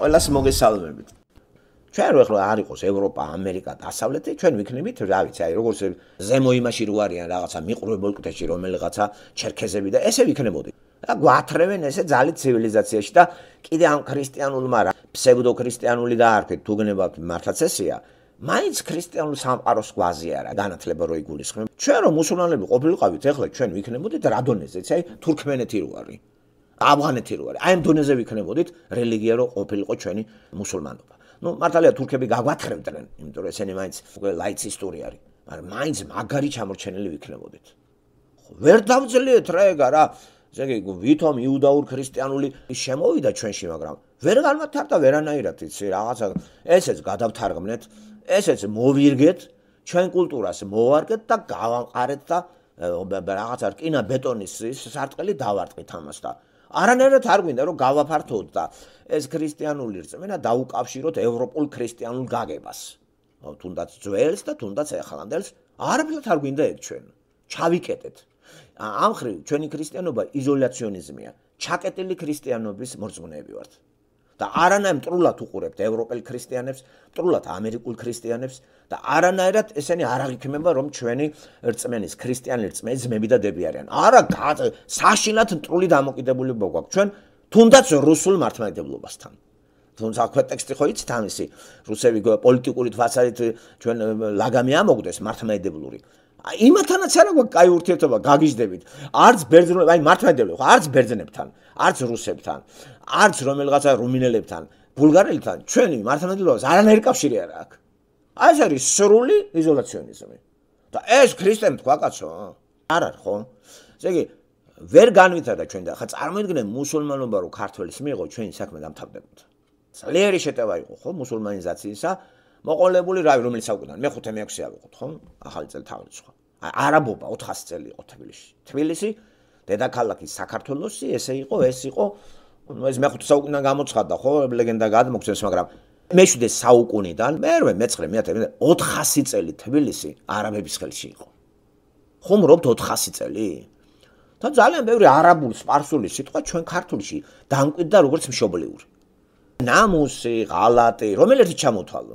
ყველას მოგესალმებით. ჩვენ რო ახლა არ იყოს ევროპა, ამერიკა, დასავლეთი, ჩვენ ვიქნებით, რა ვიცი, აი როგორც ზემო იმაში რო არიან რაღაცა მიყრუებულკეთში რომელიღაცა черкеზები და ესე ვიქნებოდი. და გვათრევენ ესე ძალი ცივილიზაციაში და კიდე ამ ქრისტიანულ მარა, ფსევდოქრისტიანული და არქეთ თუ გნებავთ მართლაც ესეა. მაინც ქრისტიანულ სამყაროს გვაზი არა განათლება რო იგულისხმება. ჩვენ რო მუსულმანები ყოფილიყავით, ახლა ჩვენ ვიქნებოდით რადონეზე, იცი აი თურქმენეთი რო არის. აფღანეთი როარი. აი ამ დონეზე ვიქნებოდით რელიგია რო ყოფილიყო ჩვენი მუსულმანობა. ნუ მართალია თურქები გაგვათხრებდნენ, იმიტომ რომ ესენი მაინც უკვე ლაიც ისტორია არის, მაგრამ მაინც მაგარი ჩამორჩენილი ვიქნებოდით. ხო, ვერ დავძლიეთ რა ეგ არა. ესე იგი ვითომ იუდაურ ქრისტიანული შემოვიდა ჩვენში, მაგრამ ვერ გამართარდა ვერანაირად იცი რაღაცა. ესეც გადავთარგმნეთ, ესეც მოვირგეთ ჩვენ კულტურას მოვარგეთ და გავამყარეთ და რაღაცა რკინა ბეტონის სარტყელი დავარტყით ამას და არანაირად არ გვინდა რომ გავაფართოთ და ეს ქრისტიანული რწმენა დაუკავშიროთ ევროპულ ქრისტიანულ გაგებას. თუნდაც ძველს და თუნდაც ახლანდელს არაფერთ არ გვინდა ერთ ჩვენ. ჩავიკეტეთ. ამ ხრივ ჩვენი ქრისტიანობა იზოლაციონიზმია. ჩაკეტილი ქრისტიანობის მორწმუნეები ვართ. და არანაირ მტრულად უყურებთ ევროპელ ქრისტიანებს, მტრულად ამერიკულ ქრისტიანებს და არანაირად ესენი არ აღიქმება, რომ ჩვენი რწმენის ქრისტიანი რწმე ძმები და დები არიან. არა, საშინათ მტრული დამოკიდებულება გვაქვს ჩვენ თუნდაც რუსულ მართლმადიდებლობასთან. თუმცა კონტექსტი ხო იცით ამისი, რუსები პოლიტიკური თვალსაზრისით ჩვენ ლაგამი ამოგდეს მართლმადიდებლური. იმათანაც არა კაი ურთიერთობა გაგიჟდებით არც ბერძნებთან აი მართლადებით არც ბერძნებთან არც რუსებთან არც რომელღაცა რუმინელებთან ბულგარელებთან ჩვენი მართლმადიდებლობა არანაირი კავშირი არ აქვს აი ეს არის სრული იზოლაციონიზმი და ეს ქრისტემ თქვა კაცო არ არის ხო ესე იგი ვერ განვითარდა ჩვენ და ხა წარმოიდგინე მუსულმანობა რო ქართველს მიიღო ჩვენი საქმე დამთავრდებოდა ძალიან შეტევა იყო ხო მუსულმანიზაციისა მოყოლებული რავი რომელიც აუკდან მე 5-6 ავიღოთ ხო ახალი წელთავრიც ხო არაბობა 400 წელი იყო თბილისში. თბილისი დედაქალაქი საქართველოსი, ესე იყო, ეს იყო ну ეს მეხუთე საუკუნიდან გამოცხადდა ხო ლეგენდა გადმოგცეს მაგრამ მეშვიდე საუკუნიდან მერვე მეცხრე მეათე მე 400 წელი თბილისი არაბების ხელში იყო ხომ რობთ 400 წელი და ძალიან ბევრი არაბული სპარსული სიტყვა ჩვენ ქართულში დამკვიდდა როგორც მშობლიური ნამუსი ღალატი რომელიც ჩამოთვალო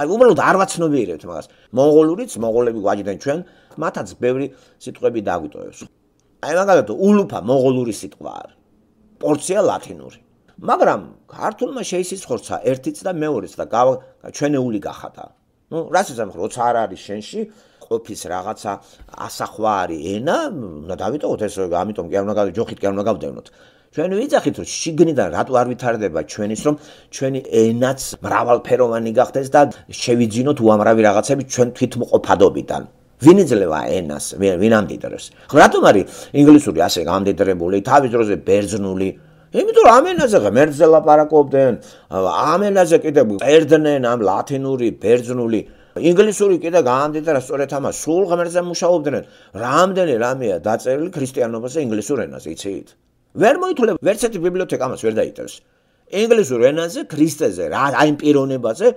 აი უბრალოდ არ ვაცნობიერებთ მაგას. მონღოლურიც მონღოლები გვაჭიდენ ჩვენ, მათაც ბევრი სიტყვები დაგვიტოვებს. აი მაგალითად ულუფა მონღოლური სიტყვა არის. პორცია ლათინური. მაგრამ ქართულმა შეისისხორცა ერთიც და მეორეც და ჩვენეული გახათა. ну, разве там როცა არ არის შენში, ყოფის რაღაცა ასახვა არის ენა, უნდა დავიტოვოთ ეს, ამიტომ კი არ უნდა გავი ჯოხით კი არ უნდა გავდევნოთ. ჩვენ ვიძახით რომ შიგნიდან რატო არ ვითარდება ჩვენის რომ ჩვენი ენაც მრავალფეროვანი გახდეს და შევიძინოთ უამრავი რაღაცები ჩვენ თვითმყოფადობიდან ვინ იძლევა ენას ვინ ამდიდრებს ხო რატომ არის ინგლისური ასე გამდიდრებული თავის დროზე ბერძნული იმიტომ რომ ამ ენაზე ღმერთზე ლაპარაკობდნენ ამ ენაზე კიდე წერდნენ ამ ლათინური ბერძნული ინგლისური კიდე გაამდიდრა სწორედ ამას სულ ღმერთზე მუშაობდნენ რამდენი რამეა დაწერილი ქრისტიანობაზე ინგლისურ ენაზე იცით ვერ მოითვლება ვერც ერთი ბიბლიოთეკა მას ვერ დაიწერს ინგლისურ ენაზე ქრისტეზე რა აი პიროვნებაზე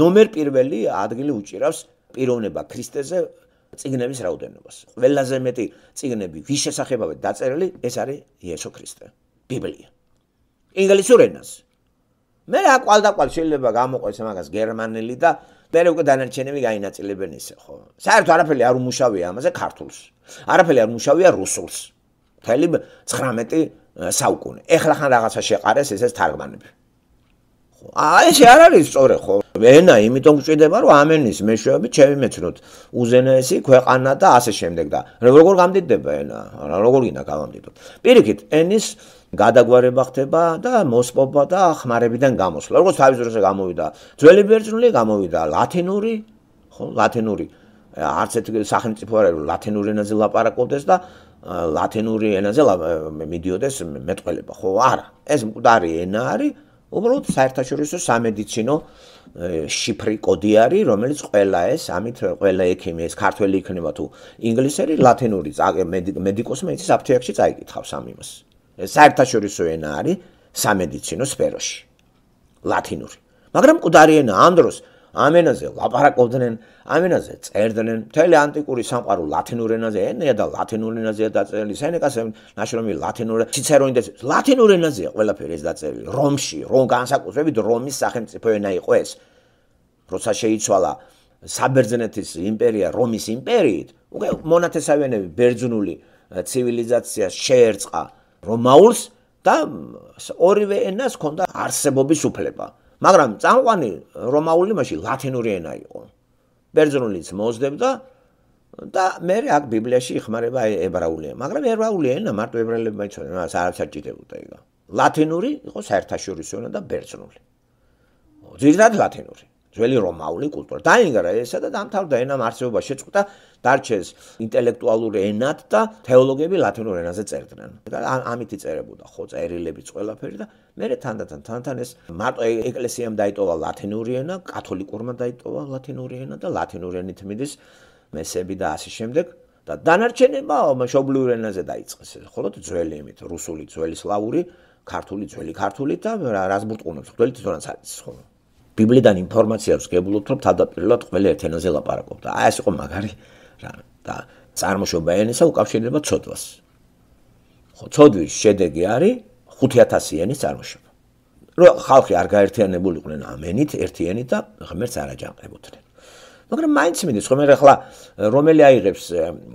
ნომერ პირველი ადგილი უჭირავს პიროვნება ქრისტეზე ციგნების რაოდენობას ყველაზე მეტი ციგნები ვის შესახებავე დაწერილი ეს არის იესო ქრისტე ბიბლია ინგლისურ ენაზე მე რა ყალდაყალ შეიძლება გამოყოს მაგას გერმანელი და მე უკვე დანარჩენები გაინაწილებენ ისე ხო საერთოდ არაფერი არ უმუშავია ამაზე ქართულს არაფერი არ უმუშავია რუსულს თელი 19 საუკუნე. ეხლა ხან რაღაცა შეყარეს ესეს თარგმანები. ხო, აი ეს არ არის სწორე ხო? ენა იმიტომ გვჭირდება, რომ ამ ენის მეშვეობით შევიმეცნოთ უზენაესი ქვეყანა და ასე შემდეგ და როგორ გამდიდება ენა? რა როგორ ინა გამდიდოთ? პირიქით, ენის გადაგვარება ხდება და მოსპობა და ხმარებიდან გამოსვლა. როგორც თავის დროზე გამოვიდა ძველი ბერძნული, გამოვიდა ლათინური, ხო, ლათინური არც ერთი სახელმწიფო არ არის ლათინურ ენაზე ლაპარაკობდეს და ლათინური ენაზე მიდიოდეს მეტყველება, ხო? არა, ეს მკვდარი ენა არის, უბრალოდ საერთაშორისო სამედიცინო შიფრი კოდი არის, რომელიც ყველა ეს ამით ყველა ექიმი ეს ქართველი იქნება თუ ინგლისელი, ლათინური მედიკოსმა იცის აფთიაქში წაიკითხავს ამიმას. ეს საერთაშორისო ენა არის სამედიცინო სფეროში. ლათინური. მაგრამ მკვდარი ენა ამ დროს ამენაზე ლაპარაკობდნენ, ამენაზე წერდნენ. მთელი ანტიკური სამყარო ლათინურ ენაზე, ენეა და ლათინურ ენაზეა დაწერილი. სენეკას ნაშრომი ლათინურ ენაზე, ციცერო ინდექსი ლათინურ ენაზეა ყველაფერი ეს დაწერილი. რომში, რომ განსაკუთრებით რომის სახელმწიფო ენა იყო ეს. როცა შეიცვალა საბერძნეთის იმპერია რომის იმპერიით, უკვე მონათესავენები ბერძნული ცივილიზაცია შეერწყა რომაულს და ორივე ენას ჰქონდა არსებობის უფლება. მაგრამ წამყვანი რომაული მასში ლათინური ენა იყო. ბერძნულიც მოძდებდა და მე აქ ბიბლიაში იხმარება ებრაული ენა, მაგრამ ებრაული ენა მარტო ებრაელებმა იცოდა, მას არ საჭიდებოდა ეგა. ლათინური იყო საერთაშორისო ენა და ბერძნული. ძირითადად ლათინური. ძველი რომაული კულტურა. დაინგრა ესა და დამთავრდა ენა მარცხობა შეწყვეტა დარჩეს ინტელექტუალური ენად და თეოლოგები ლათინურ ენაზე წერდნენ. ამითი წერებოდა ხო წერილებიც ყველაფერი და მე თანდათან თანთან ეს მარტო ეკლესიამ დაიტოვა ლათინური ენა, კათოლიკურმა დაიტოვა ლათინური ენა და ლათინური ენით მიდის მესები და ასე შემდეგ. და დანარჩენება მშობლიურ ენაზე დაიწყეს. ხოლოთ ძველი იმით, რუსული, ძველი სლავური, ქართული, ძველი ქართული და რაზბურტყუნებს, ძველი თორანც არის ხოლმე. ბიბლიდან ინფორმაცია ვსგებულობთ, რომ თავდაპირველად ყველა ეთენოზე ლაპარაკობდა. აი ეს იყო მაგარი რა და წარმოშობა ენისა უკავშირდება ცოდვას. ხო, ცოდვის შედეგი არის 5000 ენის წარმოშობა. რომ ხალხი არ გაერთიანებული იყვნენ ამენით, ერთიანით და ღმერთს არ აჯანყებოდნენ. მაგრამ მაინც მინდის ხომ ახლა რომელი აიღებს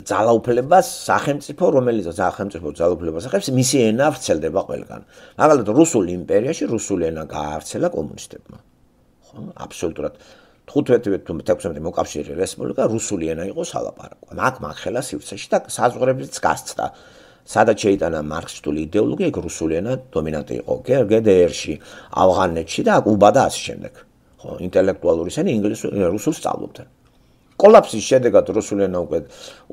ძალაუფლებას სახელმწიფო, რომელი სახელმწიფო ძალაუფლებას აღებს, მისი ენა ვრცელდება ყველგან. მაგალითად რუსული იმპერიაში რუსული ენა გაავრცელა კომუნისტებმა. ხო აბსოლუტურად 15-16-ე მოკავშირე რესპუბლიკა რუსული ენა იყო სალაპარაკო მაგ მახელა სივრცეში და საზღვრებს გასცდა სადაც შეიტანა მარქსისტული იდეოლოგია რუსული ენა დომინანტი იყო გდრ-ში ავღანეთში და კუბა და ასე შემდეგ ხო ინტელექტუალური ენა ინგლისური რუსულ სწავლობდა კოლაფსის შედეგად რუსული ენა უკვე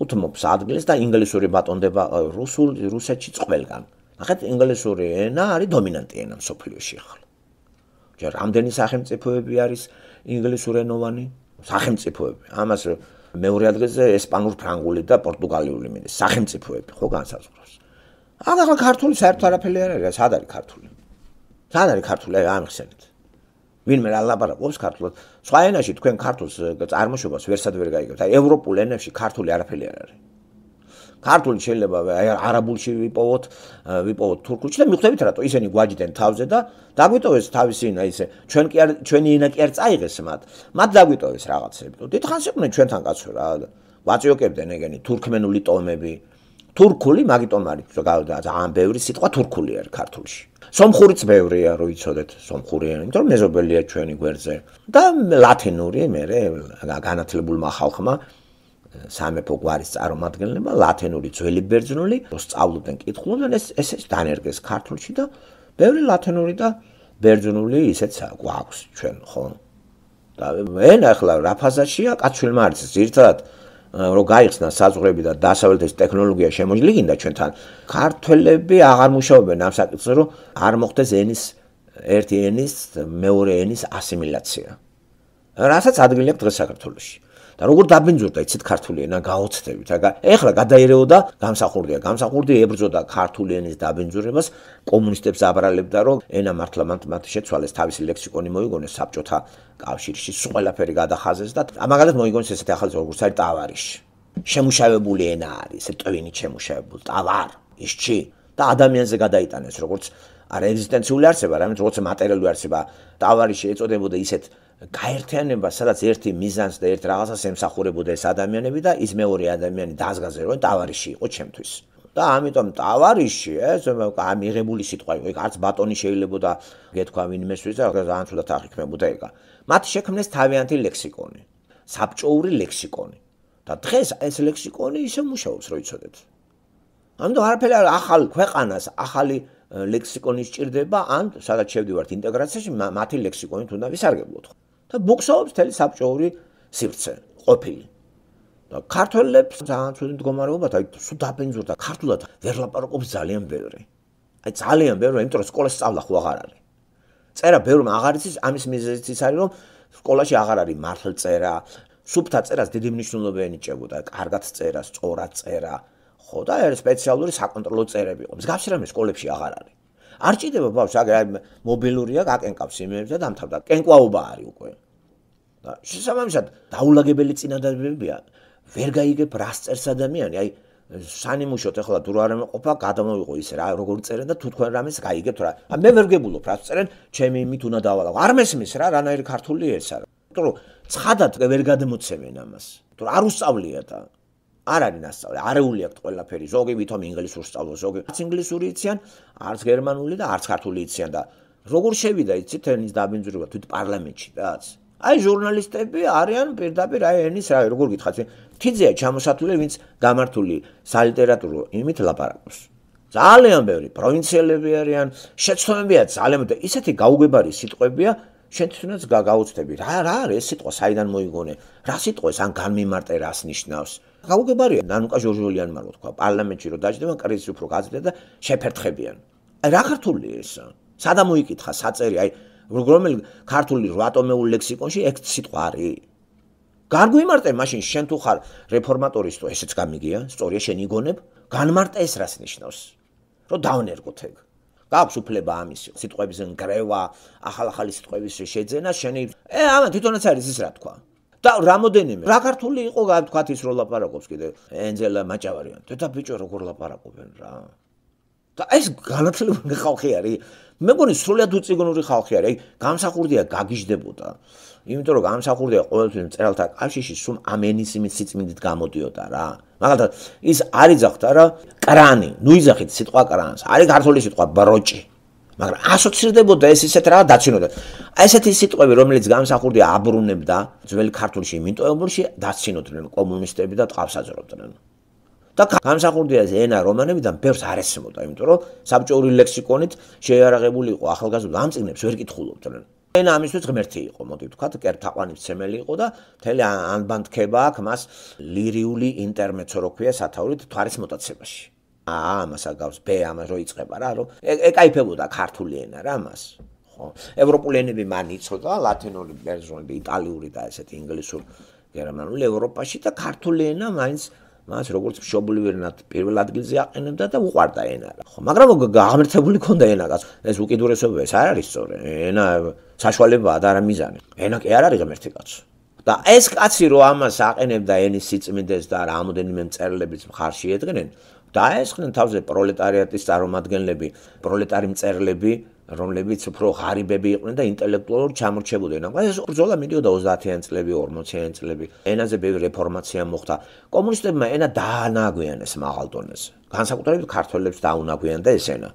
უთმობს ადგილს და ინგლისური ბატონდება რუსულ რუსეთში წყველგან ახეთ ინგლისური ენა არის დომინანტი ენა სოფლიოში ახლა ჯერ რამდენი სახელმწიფოები არის ინგლისურენოვანი სახელმწიფოები ამას მეორე ადგილზე ესპანურ ფრანგული და პორტუგალიური მინდა სახელმწიფოები ხო განსაზღვროს ან ახლა ქართული საერთ არაფერი არ არის სად არის ქართული სად არის ქართული აი ამხსენეთ ვინმე რა ლაპარაკობს ქართულად სხვა ენაში თქვენ ქართულს წარმოშობას ვერსად ვერ გაიგებთ აი ევროპულ ენებში ქართული არაფერი არ არის ქართული შეიძლება არაბულში ვიპოვოთ, ვიპოვოთ თურქულში და მიხვდებით რატო ისინი გვაჯდნენ თავზე და დაგვიტოვეს თავისი ინა ისე. ჩვენ კი არ ჩვენი ინა კი არ წაიღეს მათ. მათ დაგვიტოვეს რაღაცები. დიდხანს იყვნენ ჩვენთან კაცო რა. ვაწიოკებდნენ ეგენი თურქმენული ტომები. თურქული, მაგიტომ არის ძალიან ბევრი სიტყვა თურქული არის ქართულში. სომხურიც ბევრია, რო იცოდეთ სომხურიანი, იმიტომ მეზობელია ჩვენი გვერდზე. და ლათინური მე რა განათლებულმა ხალხმა სამეფო გვარის წარმომადგენლებმა ლათინური ძველი ბერძნული სწავლობდნენ კითხულობდნენ ეს ესე დანერგეს ქართულში და ბევრი ლათინური და ბერძნული ისეც გვაქვს ჩვენ ხო და ვენ ახლა რაფაზაშია კაცვილმა არც ზირთად რომ გაიხსნა საზღვრები და დასავლეთის ტექნოლოგია შემოჭლიგინდა ჩვენთან ქართველები აღარ მუშაობენ ამ საკითხზე რომ არ მოხდეს ენის ერთი ენის მეორე ენის ასიმილაცია რასაც ადგილი აქვს დღეს საქართველოსში და როგორ დაბინძურდა იცით ქართული ენა გაოცდებით აგა ეხლა გადაერეოდა გამსახურდია გამსახურდი ებრძოდა ქართული ენის დაბინძურებას კომუნისტებს აბრალებდა რომ ენა მართლა მათ შეცვალეს თავისი ლექსიკონი მოიგონეს საბჭოთა კავშირში სულელაფერი გადახაზეს და ამაგალეთ მოიგონეს ესეთი ახალი როგორც არის ტავარიში შემუშავებული ენა არის ტვინი შემუშავებული ტავარ ისჩი და ადამიანზე გადაიტანეს როგორც არ ეგზისტენციული არსება რამე როგორც მატერიალური არსება ტავარიში ეწოდებოდა ისეთი გაერთიანება, სადაც ერთი მიზანს და ერთ რაღაცას ემსახურებოდა ეს ადამიანები და ის მეორე ადამიანი დაზგაზე რო დავარიში იყო ჩემთვის. და ამიტომ დავარიში, ეს ამიღებული სიტყვა იყო, არც ბატონი შეიძლებოდა გეთქვა ვინმე სვის და ძალიან ცუდად აღიქმებოდა ეგა. მათ შექმნეს თავიანთი ლექსიკონი, საბჭოური ლექსიკონი. და დღეს ეს ლექსიკონი ისე მუშაობს, რო იცოდეთ. ანუ არაფერი არ ახალ ქვეყანას ახალი ლექსიკონი სჭირდება, ან სადაც შევდივართ ინტეგრაციაში, მათი ლექსიკონით უნდა ვისარგებლოთ ხო? და ბუქსაობს მთელი საბჭოური სივრცე ყოფილი და ქართველებს ძალიან ცუდი მდგომარეობა და აი სულ დაბენზურდა ქართულად ვერ ლაპარაკობს ძალიან ბევრი აი ძალიან ბევრი იმიტომ რომ სკოლაში სწავლა ხო აღარ არის წერა ბევრი აღარ იცის ამის მიზეზიც ის არის რომ სკოლაში აღარ არის მართლწერა სუფთა წერას დიდი მნიშვნელობა ენიჭებოდა კარგად წერა სწორად წერა ხო და ერთ სპეციალური საკონტროლო წერები იყო მსგავსი რამე სკოლებში აღარ არის არ ჭირდება ბავშვი აი მობილურია გაკენკავს იმებს და დამთავრდა კენკვაობა არის უკვე და შესაბამისად დაულაგებელი წინადადებებია ვერ გაიგებ რას წერს ადამიანი აი სანიმუშოთ ახლა თუ რა რემყოფა გადამოვიღო ის რა როგორ წერენ და თუ თქვენ რამეს გაიგებთ რა ა მე ვერ გგებულობ რას წერენ ჩემი იმით უნდა დავალაგო არ მესმის რა რანაირი ქართული ეს არა იმიტომ რომ ცხადად ვერ გადმოცემენ ამას იმიტომ არ უსწავლიათ არ არის ნასწავლი არეული აქვს ყველაფერი ზოგი ვითომ ინგლისურს სწავლობს ზოგი არც ინგლისური იციან არც გერმანული და არც ქართული იციან და როგორ შევიდა იცით ეს დაბინძურება თვით პარლამენტში რაც აი ჟურნალისტები არიან პირდაპირ აი ენის რა როგორ გითხარ ეს თიძია ჩამოსათვლილი ვინც გამართული სალიტერატურო იმით ლაპარაკობს ძალიან ბევრი პროვინციელები არიან შეცხომებია ძალიან და ისეთი გაუგებარი სიტყვებია შენ თვითონაც გაგაუცხდები რა რა არის ეს სიტყვა საიდან მოიგონე რა სიტყვა ეს ან განმიმარტე რას ნიშნავს გაუგებარია ნანუკა ჟორჟოლიანმა რო თქვა პარლამენტში რო დაждდება კრიზისი უფრო გაძლიერდა და შეფერთხებიან რა ხართული ეს სადა მოიკითხა საწერი აი რომელი ქართული რატომეული ლექსიკონში ეგ სიტყვა არის გარგვიმარტე მაშინ შენ თუ ხარ რეფორმატორი თუ ესეც გამიგია სწორია შენი გონებ განმარტე ეს რას ნიშნავს რომ დავნერგოთ ეგ გაქვს უფლება ამის სიტყვებიდან გრევა ახალ-ახალი სიტყვების შეძენა შენი ე ამა თვითონაც არის ის რა თქვა და რამოდენიმე რა ქართული იყო გათქვათ ის რო ლაპარაკობს კიდე ენძელა მაჭავარიან თეთა ბიჭო როგორ ლაპარაკობენ რა და ეს განათლებული ხალხი არის მე მგონი სრულიად უციგონური ხალხი არის აი გამსახურდია გაგიჟდებოდა იმიტომ რომ გამსახურდია ყოველთვის მწერალთა კავშირში სულ ამენისიმის სიწმინდით გამოდიოდა რა მაგალითად ის არის ახთა რა კრანი ნუ იზახით სიტყვა კრანს არის ქართული სიტყვა ბროჭი მაგრამ ასოცირდებოდა ეს ისეთ რა დაცინოდა აი ესეთი სიტყვები რომელიც გამსახურდია აბრუნებდა ძველ ქართულში იმიტომ რომში დაცინოდნენ კომუნისტები და ტყავსაძროდნენ და გამსახურდიას ენა რომანებიდან ბევრს არ ესმოდა, იმიტომ რომ საბჭოური ლექსიკონით შეიარაღებული იყო ახალგაზრდა ამ წიგნებს ვერ კითხულობდნენ. ენა ამისთვის ღმერთი იყო, მოდი ვთქვა, კერ თაყვანის ცემელი იყო და მთელი ანბანდკება აქვს მას ლირიული ინტერმეცო როქვია სათაურით თვარის მოტაცებაში. აა, ამას აგავს ბე ამას რო იწება რა, რომ ეკაიფებოდა ქართული ენა რა მას. ხო, ევროპული ენები მან იცოდა, ლათინური, ბერძნული, იტალიური და ესეთი ინგლისური, გერმანული ევროპაში და ქართული ენა მაინც მას როგორც მშობლიურად პირველ ადგილზე აყენებდა და უყარდა ენარა. ხო, მაგრამ გაღმერთებული ქონდა ენაკაც. ეს უკიდურესობა არ არის სწორი. ენა საშუალებაა და არა მიზანი. ენა კი არ არის ღმერთი კაც. და ეს კაცი რო ამას აყენებდა ენის სიწმინდეს და რამოდენიმე მწერლების მხარში ედგნენ, დაესხნენ თავზე პროლეტარიატის წარმომადგენლები, პროლეტარი მწერლები რომლებიც უფრო ღარიბები იყვნენ და ინტელექტუალურ ჩამორჩებულიდან. აი ეს ბრძოლა მიდიოდა 30-იან წლები, 40-იან წლები. ენაზე ბევრი რეფორმაცია მოხდა. კომუნისტებმა ენა დაანაგვიანეს მაღალ დონეზე. განსაკუთრებით ქართველებს დაუნაგვიანდა ეს ენა.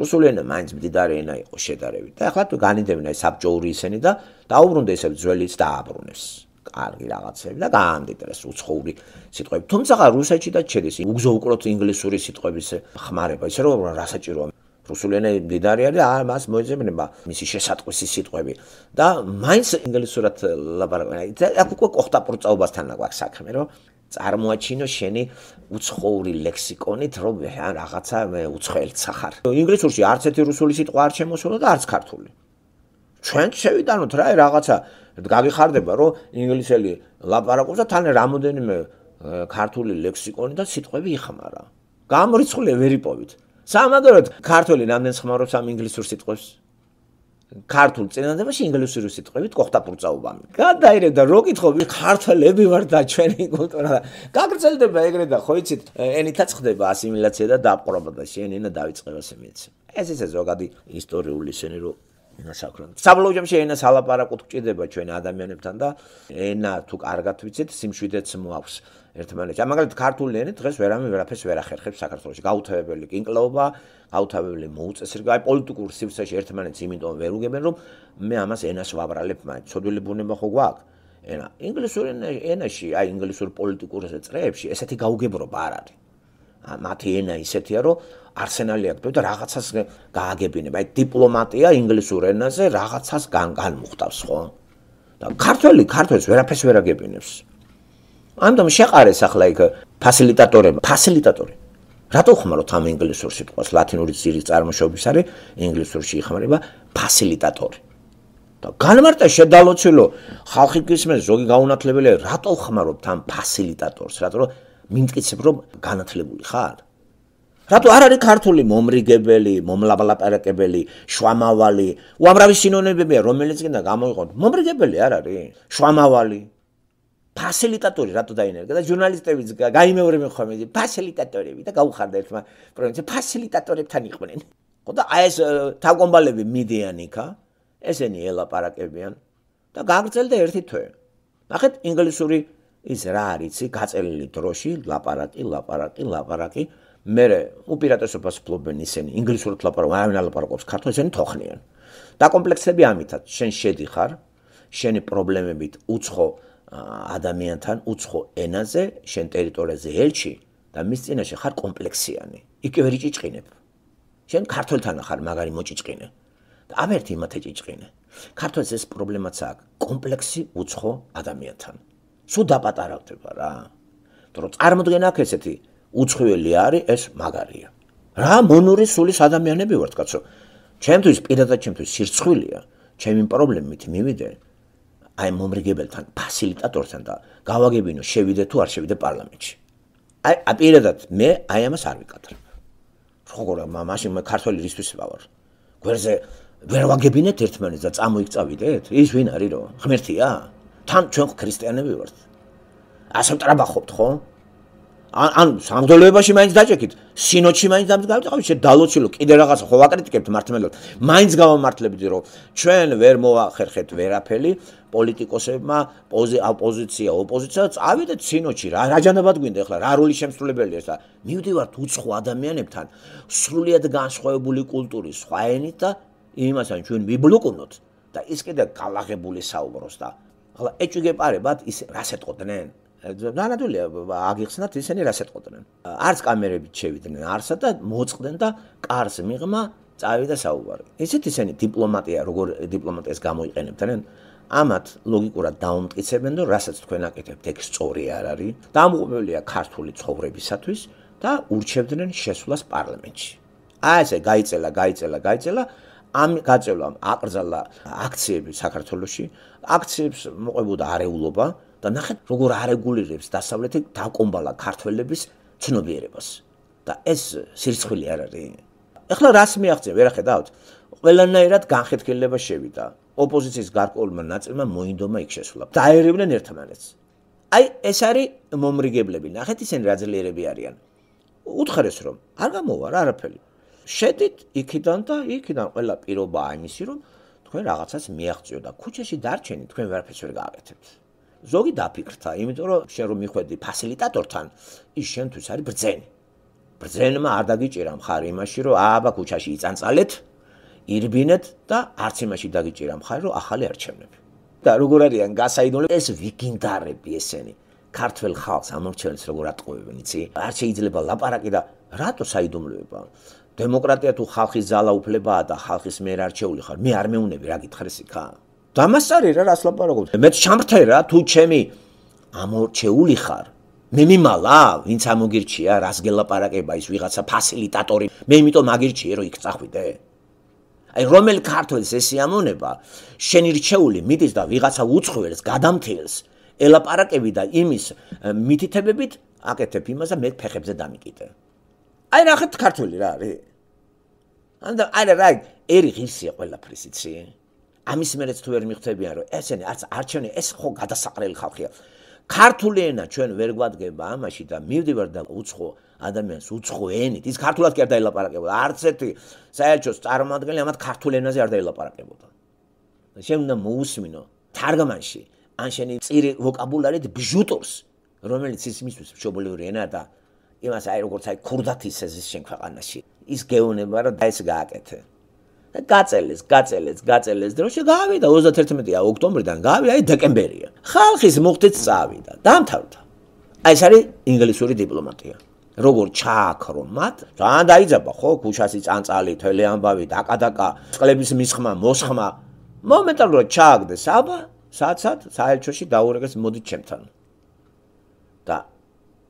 რუსული ენა მაინც მდიდარი ენა იყო შედარებით. და ახლა თუ განიდევნა ეს საბჭოური ისენი და დაუბრუნდა ესე ძველიც დააბრუნებს. კარგი რაღაცები და გაამდიდრეს უცხოური სიტყვები. თუმცა რუსეთში და ჩედეს უგზო უკროთ ინგლისური სიტყვების ხმარება. ისე რომ რა საჭიროა რუსული ენა მდიდარი არის და მას მოეძებნება მისი შესატყვისი სიტყვები და მაინც ინგლისურად ლაბარაკი და უკვე ყოხტა პორწაობასთან აქვს საქმე რომ წარმოაჩინო შენი უცხოური ლექსიკონით რომ ან რაღაცა უცხელცა ხარ ინგლისურში არც ერთი რუსული სიტყვა არ შემოსულა და არც ქართული ჩვენ შევიდანოთ რა რაღაცა გაგიხარდება რომ ინგლისელი ლაპარაკობს და თან რამოდენიმე ქართული ლექსიკონი და სიტყვები იხმარა გამრიცხვლე ვერ იპოვით სამაგეროთ ქართული რამდენს ხმარობს ამ ინგლისურ სიტყვებს ქართულ წინანდებაში ინგლისური სიტყვები თქვათაფურწაუბანი. გადაიერებდა რო კითხობ, ქართველები ვარ და ჩვენი კულტურა და გაგრძელდება ეგრე და ხო იცით, ენითაც ხდება ასიმილაცია და დაპყრობა და შენ ენა დაიწყება სიმეც. ეს ესე ზოგადი ისტორიული სენი რო ენა საქრონ. საბოლოო ჯამში ენა სალაპარაკოდ გჭირდება ჩვენ ადამიანებთან და ენა თუ კარგად ვიცით, სიმშვიდეც მოაქვს ერთმანეთს. ამაგალით ქართული ენა დღეს ვერამე ვერაფერს ვერ ახერხებს საქართველოში. გაუთავებელი კინკლაობა, გაუთავებელი მოუწესრიგა, აი პოლიტიკურ სივრცეში ერთმანეთს იმიტომ ვერ უგებენ, რომ მე ამას ენას ვაბრალებ მაინც. ცოდვილი ბუნება ხო გვაქვს? ენა. ინგლისურ ენაში, აი ინგლისურ პოლიტიკურ წრეებში ესეთი გაუგებრობა არ არის. მათი ენა ისეთია, რომ არსენალი აქვს და რაღაცას გააგებინება. აი დიპლომატია ინგლისურ ენაზე რაღაცას განგანმუხტავს, ხო? და ქართველი ქართველს ვერაფერს ვერ აგებინებს. ამიტომ შეყარეს ახლა იქ э, ფასილიტატორებმა, ფასილიტატორი. რატო ხმაროთ ამ ინგლისურ სიტყვას? ლათინური ძირი წარმოშობის არის, ინგლისურში იხმარება ფასილიტატორი. და განმარტა შედალოცილო ხალხი გისმენს, ზოგი გაუნათლებელია, რატო ხმარობთ ამ ფასილიტატორს? რატო რომ მიმტკიცებ რომ განათლებული ხარ რატო არ არის ქართული მომრიგებელი მომლაბალაპარაკებელი შვამავალი უამრავი სინონიმებია რომელიც კიდე გამოიყოთ მომრიგებელი არ არის შვამავალი ფასილიტატორი რატო დაინერგა და ჟურნალისტებიც გაიმეორე მე ხომ იცი ფასილიტატორები და გაუხარდა ერთმა პროვინცია ფასილიტატორებთან იყვნენ ხო და აი ეს თაკომბალები მიდიან იქა ესენი ელაპარაკებიან და გაგრძელდა ერთი თვე ნახეთ ინგლისური ის რა არისი გაწელილი დროში ლაპარაკი ლაპარაკი ლაპარაკი მე უპირატესობას ფლობენ ისინი ინგლისურად ლაპარაკობენ არ ვინალაპარაკობს ქართულად ისინი თოხნიან და კომპლექსები ამითაც შენ შედიხარ შენი პრობლემებით უცხო ადამიანთან უცხო ენაზე შენ ტერიტორიაზე ელჩი და მის წინაშე ხარ კომპლექსიანი იქვე რიჭიჭინებ შენ ქართულთან ხარ მაგარი მოჭიჭინე და ამერთი მათე ჭიჭინე ქართულს ეს პრობლემაც აქვს კომპლექსი უცხო ადამიანთან სულ დაპატარავდება რა. იმიტომ რომ წარმოდგენა აქვს ესეთი უცხოელი არის ეს მაგარია. რა მონური სულის ადამიანები ვართ კაცო. ჩემთვის პირადად ჩემთვის სირცხვილია, ჩემი პრობლემით მივიდე აი მომრიგებელთან, ფასილიტატორთან და გავაგებინო შევიდე თუ არ შევიდე პარლამენტში. აი პირადად მე აი ამას არ ვიკატრ. როგორ მაშინ მე ქართველი რისთვის ვავარ? გვერდზე ვერ ვაგებინეთ ერთმანეთს და წამოიწავიდეთ? ის ვინ არის რო? ღმერთია? თან ჩვენ ქრისტიანები ვართ. ასე ტრაბახობთ, ხო? ან ან სამძლოებაში მაინც დაჭეკით, სინოდში მაინც დამძგავრდით, ყავით შედალოჩილო, კიდე რაღაცა ხო ვაკრიტიკებთ მართლმადიდ. მაინც გამომართლებთ, რომ ჩვენ ვერ მოახერხეთ ვერაფერი პოლიტიკოსებმა, ოპოზიცია, ოპოზიცია, წავიდეთ სინოდში, რა რაჯანაბად გვინდა ახლა, რა როლი შემსრულებელია ეს და მივდივართ უცხო ადამიანებთან, სრულიად განსხვავებული კულტურის, სხვა ენით და იმასთან ჩვენ ვიბლოკონოთ და ის კიდე გალაღებული საუბროს და ხოლო ეჭვიგებარებად ის რას ეთყოდნენ? ნანადულია აგიხსნათ ისინი რას ეთყოდნენ. არც კამერები ჩევიდნენ არსა და მოწდნენ და კარს მიღმა წავიდა საუბარი. ესეთ ისინი დიპლომატია როგორ დიპლომატეს გამოიყენებდნენ? ამათ ლოგიკურად დაუმტკიცებენ, რომ რასაც თქვენ აკეთებთ, ეგ სწორი არ არის. დამღუბველია ქართული ცხოვრებისათვის და ურჩევდნენ შესვლას პარლამენტში. აი ესე გაიწელა, გაიწელა, გაიწელა ამ გაწევლამ აკრძალა აქციები საქართველოსში აქციებს მოყვებოდა არეულობა და ნახეთ როგორ არეგულირებს დასავლეთი დაკომბალა ქართველების ცნობიერებას და ეს სირცხვილი არ არის ეხლა რას მიაღწია ვერ ხედავთ ყველანაირად განხეთქილება შევიდა ოპოზიციის გარკვეულმა ნაწილმა მოინდომა იქ შესვლა დაერევნენ ერთმანეთს აი ეს არის მომრიგებლები ნახეთ ისინი რა ძლიერები არიან უთხარეს რომ არ გამოვა რა არაფერი შედით იქიდან და იქიდან ყველა პირობა აიმისი რომ თქვენ რაღაცას მიაღწიო და ქუჩაში დარჩენი თქვენ ვერაფერს ვერ გააკეთებთ ზოგი დაფიქრთა იმიტომ რომ შენ რომ მიხვედი ფასილიტატორთან ის შენთვის არის ბრძენი ბრძენმა არ დაგიჭირა მხარი იმაში რომ ააბა ქუჩაში იწანწალეთ ირბინეთ და არც იმაში დაგიჭირა მხარი რომ ახალი არჩევნები და როგორ არიან გასაიდუმლო ეს ვიგინდარები ესენი ქართველ ხალხს ამორჩენს როგორ ატყუებენ იცი არ შეიძლება ლაპარაკი და რატო საიდუმლოება დემოკრატია თუ ხალხის ძალაუფლებაა და ხალხის მიერ არჩეული ხარ, მე არ მეუნები რა გითხრესიქა. დამასარე რა რას ლაპარაკობ? მე შამრთე რა თუ ჩემი ამორჩეული ხარ. მე მიმალა, ვინც ამოგირჩია, რას გელაპარაკება ის ვიღაცა ფასილიტატორი. მე იმიტომ აგირჩიე რომ იქ წახვიდე. აი რომელი ქართველს ესე ამონება, შენი რჩეული მიდის და ვიღაცა უცხოელს გადამთილს, ელაპარაკები და იმის მითითებებით აკეთებ იმას და მე ფეხებზე დამიკიდე. აი ნახეთ ქართული რა არის ანუ არა რა ერი ღირსია ყველაფრის იცი ამის მერეც თუ ვერ მიხვდებიან რომ ესენი არც არჩენი ეს ხო გადასაყრელი ხალხია ქართული ენა ჩვენ ვერ გვადგება ამაში და მივდივარ და უცხო ადამიანს უცხო ენით ის ქართულად კი არ დაელაპარაკებოდა არც ერთი საერთო წარმომადგენელი ამათ ქართულ ენაზე არ დაელაპარაკებოდა შემდა მოუსმინო თარგმანში ან შენი წირი ვოკაბულარით ბჟუტურს რომელიც ის მისთვის მშობლიური ენაა და იმას აი როგორც აი ქურდათის ეზის შენ ქვეყანაში ის გეუნება რომ და ეს გააკეთე და გაწელეს გაწელეს გაწელეს დროში გავიდა 31 ოქტომბრიდან გავიდა აი დეკემბერია ხალხის მოხდეც წავიდა დამთავრდა აი ეს არის ინგლისური დიპლომატია როგორ ჩააქრო მათ ძალიან დაიძაბა ხო ქუჩაში წანწალი თელე ამბავი დაკადაკა წლების მისხმა მოსხმა მომენტალურად ჩააგდეს აბა საცად საერთოში დაურეგეს მოდი ჩემთან და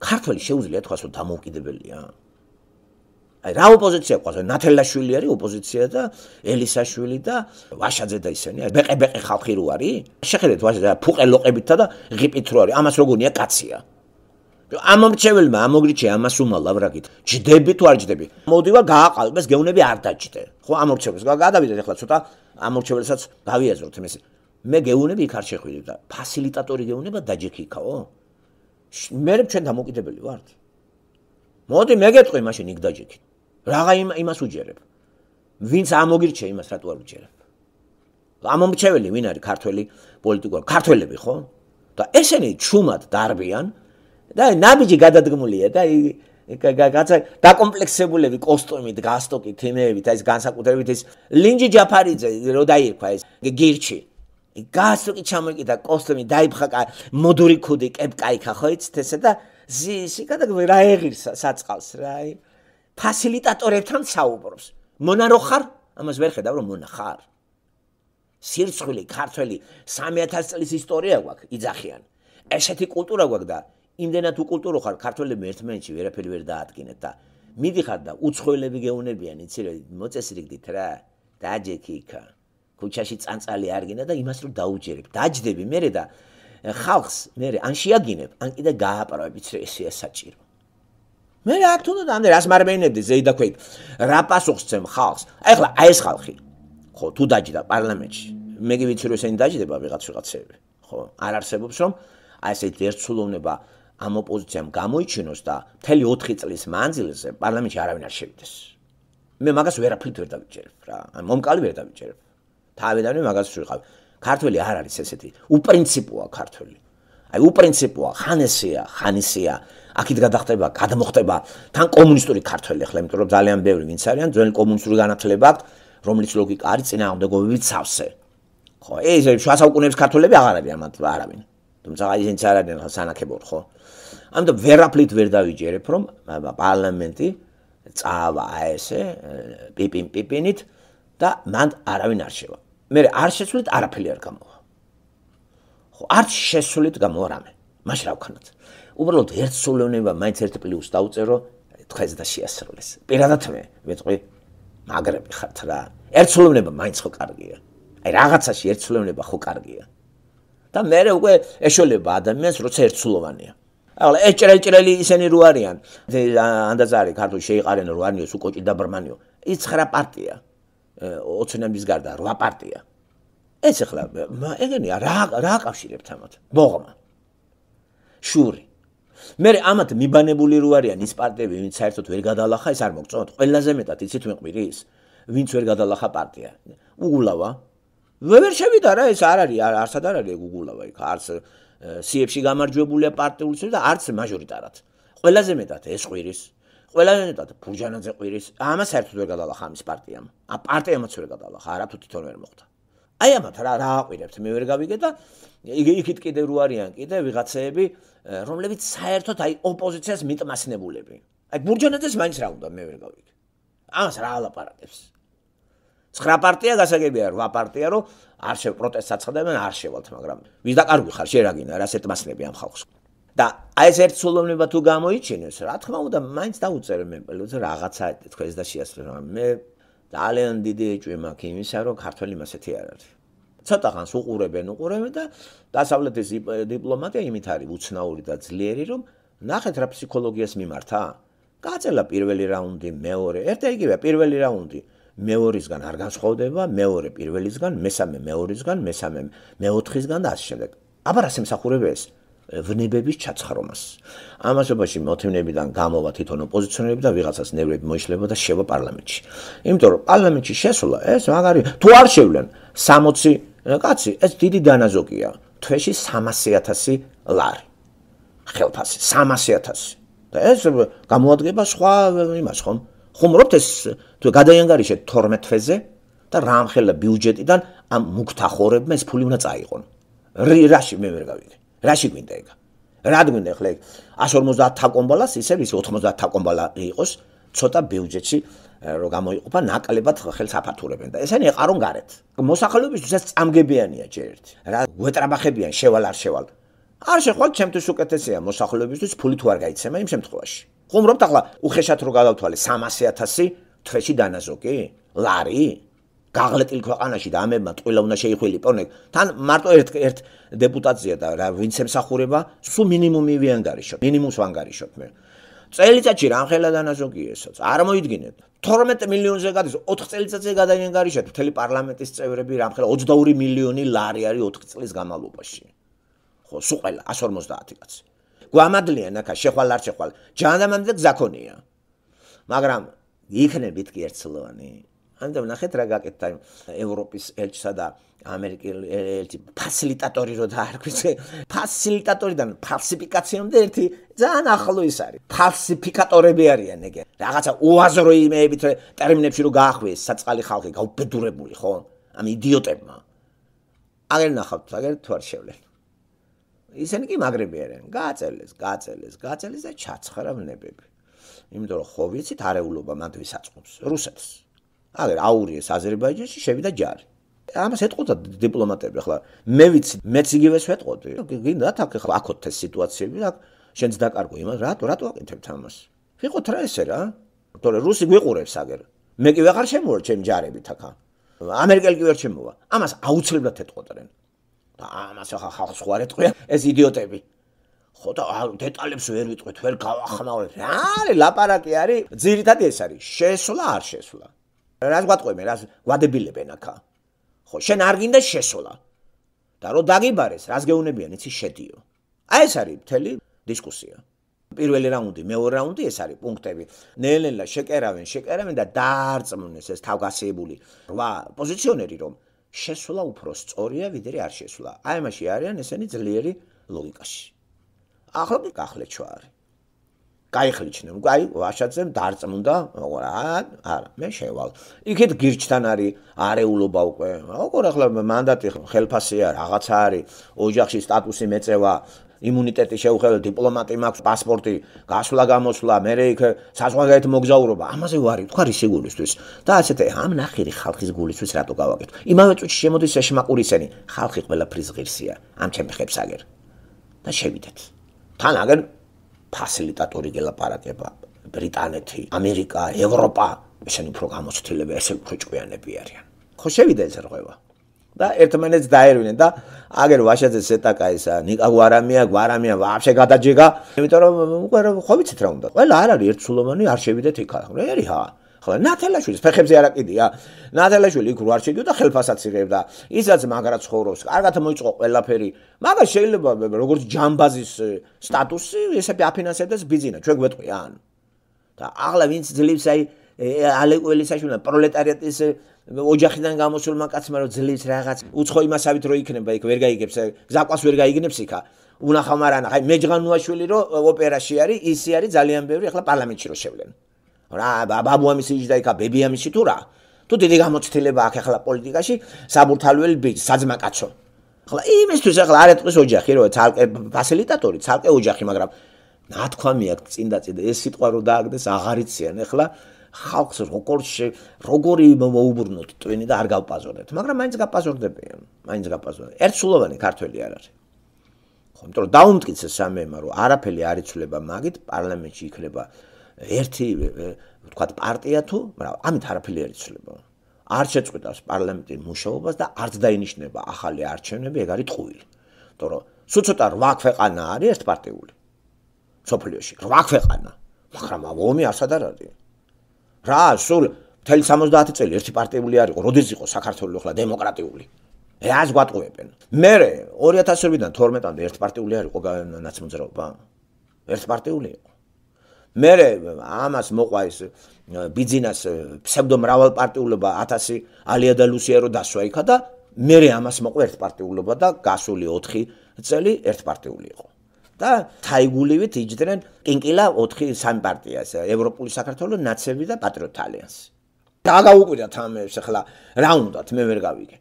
ქართველი შეუძლია თქვას რომ დამოუკიდებელია აი რა ოპოზიცია ყავს ნათელაშვილი არის ოპოზიცია და ელისაშვილი და ვაშაძე და ისინი აი ბეყე ბეყე ხალხი რო არის შეხედეთ ვაშაძე ფუყელოყებით და ღიპით რო არის ამას როგორია კაცია ამ მომჩევლმა ამოგრიჩე ამას უმალავ რაგით ჯდები თუ არ ჯდები მოდივა გააყალიბეს გეუნები არ დაჭდე ხო ამორჩევლს გადავიდეთ ახლა ცოტა ამორჩევლსაც გავიაზროთ მე მე გეუნები იქ არ შეხვიდი და ფასილიტატორი გეუნება დაჯექიქაო მე ჩვენ დამოკიდებელი ვართ. მოდი მეგეტყვი მაშინ იქ დაჯექი. რაღა იმას უჯერებ? ვინც ამოგირჩე იმას რატო არ უჯერებ? ამომრჩეველი ვინ არის ქართველი პოლიტიკური ქართველები ხო? და ესენი ჩუმად დარბიან და ნაბიჯი გადადგმულია და კაცა დაკომპლექსებულები კოსტუმით, გასტოკით, თემებით, აი ეს განსაკუთრებით ეს ლინჯი ჯაფარიძე რო დაირქვა ეს გირჩი გასოკი ჩამოიკიდა კოსტუმი დაიფხაკა მოდური ქუდი კეპკაიქა ხო იცით ესა და ზიში გადაგვი რა ეღირსა საწყალს რა აი ფასილიტატორებთან საუბრობს მონარო ხარ ამას ვერ ხედავ რომ მონა ხარ სირცხვილი ქართველი 3000 წლის ისტორია გვაქვს იძახიან ესეთი კულტურა გვაქვს და იმდენად უკულტურო ხარ ქართველები ერთმანეთში ვერაფერი ვერ დაადგენთ და მიდიხარ და უცხოელები გეუნებიან იცი რა მოწესრიგდით რა დაჯექი ხარ ქუჩაში წანწალი არგინა და იმას რომ დაუჯერებ. დაждები მერე და ხალხს მერე ან შეაგინებ, ან კიდე გააპრავებიც რომ ესეა საჭირო. მე რა თქო და ამდენ რას მარმენებდი ზეიდა ქვეით? რა პასუხს ცემ ხალხს? ეხლა აი ეს ხალხი ხო თუ დაждა პარლამენტში. მე გიჩვენე რომ ესენი დაждება ვიღაც ვიღაცები. ხო, არ არსებობს რომ აი ესე ერთსულოვნება ამ ოპოზიციამ გამოიჩინოს და მთელი 4 წლის მანძილზე პარლამენტში არავინ არ შევიდეს. მე მაგას ვერაფრით ვერ დავიჭერებ რა. ან მომკალი ვერ დავიჭერებ. თავიდანვე მაგას ვიყავ. ქართველი არ არის ესეთი. უპრინციპოა ქართველი. აი უპრინციპოა, ხანესია, ხანესია. აქეთ გადახდება, გადმოხდება თან კომუნისტური ქართველი ხლა, იმიტომ რომ ძალიან ბევრი ვინც არიან, ძველი კომუნისტური განათლება აქვს, რომელიც ლოგიკა არის წინა ამდეგობებით სავსე. ხო, ეს შუასაუკუნეების ქართველები აღარ არიან, მათ არ არიან. თუმცა აი ესენც არ არიან სანაკებო, ხო? ამიტომ ვერაფლით ვერ დაიჯერებ, რომ პარლამენტი წავა აი ესე პიპინ პიპინით და მან არავინ არ შევა. მე არ შესულით არაფერი არ გამოვა. ხო, არ შესულით გამოვა რამე. მაშ რა ვქნათ? უბრალოდ ერთ სულოვნება მაინც ერთ პლუს დაუწერო თხეს და შეასრულეს. პირადად მე ვიტყვი მაგრები ხართ რა. ერთ სულოვნება მაინც ხო კარგია. აი რაღაცაში ერთ სულოვნება ხო კარგია. და მე უკვე ეშოლება ადამიანს როცა ერთ სულოვანია. აი ეჭრეჭრელი ისინი რო არიან. ანდაზარი ქართულ შეიყარენ რო არნიოს უკოჭი და ბრმანიო. ის ხრა პარტია. ოცნების გარდა რვა პარტია. ეს ახლა ეგენი რა რა აკავშირებთ ამათ? ბოღმა. შური. მე ამათ მიბანებული რო არიან ის პარტიები, ვინც საერთოდ ვერ გადალახა, ეს არ მოგწონთ. ყველაზე მეტად იცით ვინ ყვირი ის, ვინც ვერ გადალახა პარტია. უგულავა. ვერ შევიდა რა ეს არ არის, არსად არ არის უგულავა იქ, არს სიებში გამარჯვებულია პარტიულში და არც მაჟორიტარად. ყველაზე მეტად ეს ყვირის. ყველანაირად ბუჟანაძე ყვირის ამა საერთოდ ვერ გადალახა ამის პარტიამ ა პარტიამაც ვერ გადალახა არა თუ თვითონ ვერ მოხდა აი ამათ რა რა აყვირებთ მე ვერ გავიგე და იქით კიდე რო არიან კიდე ვიღაცეები რომლებიც საერთოდ აი ოპოზიციას მიტმასნებულები აი ბურჯანაძეს მაინც რა უნდა მე ვერ გავიგე ამას რა ალაპარაკებს ცხრა პარტია გასაგებია რვა პარტია რომ არ შევ პროტესტს აცხადებენ არ შევალთ მაგრამ ვის დაკარგვი ხარ შეიძლება რა სერტმასნები ამ ხალხს და აი ეს ერთ სულოვნება თუ გამოიჩინეს, რა თქმა უნდა, მაინც დაუწერ მე პლუზე რაღაცა თქვენს და შეასრულო. მე ძალიან დიდი ეჭვი მაქვს იმისა, რომ ქართველი მასეთი არ არის. ცოტა ხანს უყურებენ, უყურებენ და დასავლეთის დიპლომატია იმით არის უცნაური და ძლიერი, რომ ნახეთ რა ფსიქოლოგიას მიმართა. გააწელა პირველი რაუნდი, მეორე, ერთი იგივე პირველი რაუნდი. მეორისგან არ განსხვავდება, მეორე პირველისგან, მესამე მეორისგან, მესამე მეოთხისგან და ასე შემდეგ. აბა რა სიმსახურებია ეს? ვნებების ჩაცხრომას. ამასობაში მოთმინებიდან გამოვა თვითონ ოპოზიციონერები და ვიღაცას ნერვები მოიშლება და შევა პარლამენტში. იმიტომ რომ პარლამენტში შესვლა ეს მაგარი თუ არ შევლენ 60 კაცი, ეს დიდი დანაზოგია. თვეში 300.000 ლარი. ხელფასი 300.000. და ეს გამოადგება სხვა იმას ხომ? ხუმრობთ ეს თუ გადაიანგარიშე 12 თვეზე და რამხელა ბიუჯეტიდან ამ მუქთა ხორებს ფული უნდა წაიღონ. რაში მე ვერ გავიგე. რაში გვინდა ეგ? რა გვინდა ხოლმე 150 თაკომბალას ისე ვიცი 90 თაკომბალა იყოს ცოტა ბიუჯეტში რომ გამოიყოფა ნაკლებად ხელს აფათურებენ და ესენი ეყარონ გარეთ. მოსახლეობისთვისაც წამგებიანია ჯერერთი. რა უეტრაბახებიან შევალ არ შევალ. არ შეხვალ ჩემთვის უკეთესია მოსახლეობისთვის ფული თუ არ გაიცემა იმ შემთხვევაში. ხომ რომ თახლა უხეშად რო გადავთვალე 300000 თვეში დანაზოგი? ლარი? გაღლეტილ ქვეყანაში და ამებმა ტყილა უნდა შეიხვილი პონეკ თან მარტო ერთ ერთ დეპუტაცია და რა ვინც ემსახურება სუ მინიმუმი ვიანგარიშოთ მინიმუმს ვანგარიშოთ მე წელიწადში რამხელა დანაზოგიესაც არ მოიდგინეთ 12 მილიონზე გადის 4 წელიწადზე გადაიანგარიშოთ მთელი პარლამენტის წევრები რამხელა 22 მილიონი ლარი არის 4 წლის განმავლობაში ხო სუ ყველა 150 კაცი გვამადლიან ახა შეხვალ არ შეხვალ ჯანდამამდე გზაქონია მაგრამ იქნებით კი ერთ სლოვანი ამიტომ ნახეთ რა გაკეთდა ევროპის ელჩსა და ამერიკელ ერთი ფასილიტატორი რო დაარქვის ფასილიტატორიდან ფალსიფიკაციამდე ერთი ძალიან ახლო ის არის ფალსიფიკატორები არიან ეგ რაღაცა უაზრო იმეებით ტერმინებში რო გაახვიეს საწყალი ხალხი გაუბედურებული ხო ამ იდიოტებმა აგერ ნახავთ აგერ თუ არ შევლენ ისინი კი მაგრები არიან გააწელეს გააწელეს გააწელეს და ჩაცხრა ნებები იმიტომ რომ ხო ვიცით არეულობა მათ ვისაწყობს რუსეთს აგერ აურიეს აზერბაიჯანში შევიდა ჯარი. ამას ეტყოდა დიპლომატები ხოლმე. მე ვიცი, მეც იგივეს ვეტყოდი. გინდათ აქ ხო აქოთ ეს სიტუაციები აქ შენც დაკარგო იმას, რატო რატო აკეთებთ ამას? ვიყოთ რა ესე რა? თორე რუსი გვიყურებს აგერ. მე კი ვეღარ შემოვარ ჩემ ჯარებით აქა. ამერიკელი კი ვერ შემოვა. ამას აუცილებლად ეტყოდნენ. და ამას ხა ხა სხვა რეთქვია ეს იდიოტები. ხო და დეტალებს ვერ ვიტყვით, ვერ გავახმავთ. რა არის ლაპარაკი არის? ძირითადად ეს არის შესვლა არ შესვლა. რას გვატყვებენ, რას გვადებილებენ ახლა? ხო, შენ არ გინდა შესოლა. და რო დაგიბარეს, რას გეუნებიან, იცი შედიო. აი ეს არის მთელი დისკუსია. პირველი რაუნდი, მეორე რაუნდი, ეს არის პუნქტები. ნელ-ნელა შეკერავენ, შეკერავენ და დაარწმუნეს ეს თავგასებული 8 პოზიციონერი, რომ შესვლა უფრო სწორია, ვიდრე არ შესვლა. აი მაშინ არიან ესენი ძლიერი ლოგიკაში. ახლა გახლეჩო არის. გაიხრიჩნე. აი, ვაშაძემ დარწმუნდა, აგორა, არა, მე შევალ. იქით გირჩთან არის არეულობა უკვე. აგორა ახლა მანდატი ხელფასია, რაღაცა არის, ოჯახში სტატუსი მეწევა. იმუნიტეტი შეუხედავი დიპლომატი მაქვს, პასპორტი, გასვლა გამოსვლა, მე იქ საზღვარგარეთ მოგზაურობა, ამაზე ვარ, თქვა რისი გულისთვის. და ასეთე ამ ნახირი ხალხის გულისთვის რატო გავაკეთო? იმავე წუთში შემოდის შეშმაკურისენი, ხალხი ყველა ფრიზღირსია, ამ ჩემ ხებს აგერ. და შევიდეთ. თან აგერ ფასილიტატორი გელაპარაკება ბრიტანეთი, ამერიკა, ევროპა, ესენი უფრო გამოცდილები, ესე უფრო ჭკვიანები არიან. ხო შევიდა ეს რღევა. და ერთმანეთს დაერვინენ და აგერ ვაშაძე ზეტაკა ესა, ნიკა გვარამია, გვარამია, ვაფშე გადაჯიგა. იმიტომ რომ უკვე ხო ვიცით რა უნდა. ყველა არ არის ერთსულოვანი, არ შევიდეთ იქ. ხო, ერი ხა. ხოლო ნათელაშვილის ფეხებზე არაკიდია. ნათელაშვილი იქ როარ შედიოდა ხელფასად სიღებდა. ისაც მაგრად ცხოვრობს. კარგად მოიწყო ყველაფერი. მაგას შეიძლება როგორც ჯამბაზის სტატუსი, ესე აფინანსებდეს ბიზნესი. ჩვენ გვეტყვი ან. და აღლა ვინც ძლივს აი ალეკველისაშვილი პროლეტარიატის ოჯახიდან გამოსულმა კაცმა რო ძლივს რაღაც უცხო იმასავით რო იქნება იქ ვერ გაიგებს ზაკვას ვერ გაიგნებს იქა უნახავ მარანა აი მეჯღანუაშვილი რო ოპერაში არის ისი არის ძალიან ბევრი ახლა პარლამენტში რო შევლენ რა ბაბუა მისი ძიდა იქა ბებია მისი თუ რა თუ დიდი გამოცდილება აქვს ახლა პოლიტიკაში საბურთალველი ბიჭი საძმა კაცო ახლა იმისთვის ახლა არ ეთყვის ოჯახი რო ცალკე ფასილიტატორი ცალკე ოჯახი მაგრამ ნათქვამი აქვს წინ და წინ ეს სიტყვა რო დააგდეს აღარიციან ახლა ხალხს როგორ როგორი მოუბრუნოთ ტვენი და არ გავპაზორდეთ მაგრამ მაინც გაპაზორდებიან მაინც გაპაზორდე ერთსულოვანი ქართველი არ არის ხო იმიტომ რომ დაუმტკიცეს სამეემა რომ არაფერი არ იცვლება მაგით პარლამენტში იქნება ერთი თქვა პარტია თუ მაგრამ ამით არაფერი არ იცვლება არ შეწყვეტავს პარლამენტი მუშაობას და არც დაინიშნება ახალი არჩევნები ეგ არის ტყუილი იმიტომ რომ სულ ცოტა რვა ქვეყანა არის ერთპარტიული სოფლიოში რვა ქვეყანა მაგრამ ავომი არც არ არის რა სულ მთელი 70 წელი ერთპარტიული არ იყო როდის იყო საქართველოს ხლა დემოკრატიული რას გვატყუებენ მე 2012-დან 12-მდე ერთპარტიული არ იყო განაც მოძრაობა ერთპარტიული იყო მე ამას მოყვა ის ბიძინას ფსევდო მრავალპარტიულობა 1000 ალია და ლუსიერო დასვა იქა და მე ამას მოყვა ერთპარტიულობა და გასული 4 წელი ერთპარტიული იყო და თაიგულივით იჯდნენ კინკილა 4 სამ პარტიას ევროპული საქართველოს ნაცები და პატრიოტ ალიანს და გაუკვირდა თამეს ახლა რა უნდათ მე ვერ გავიგე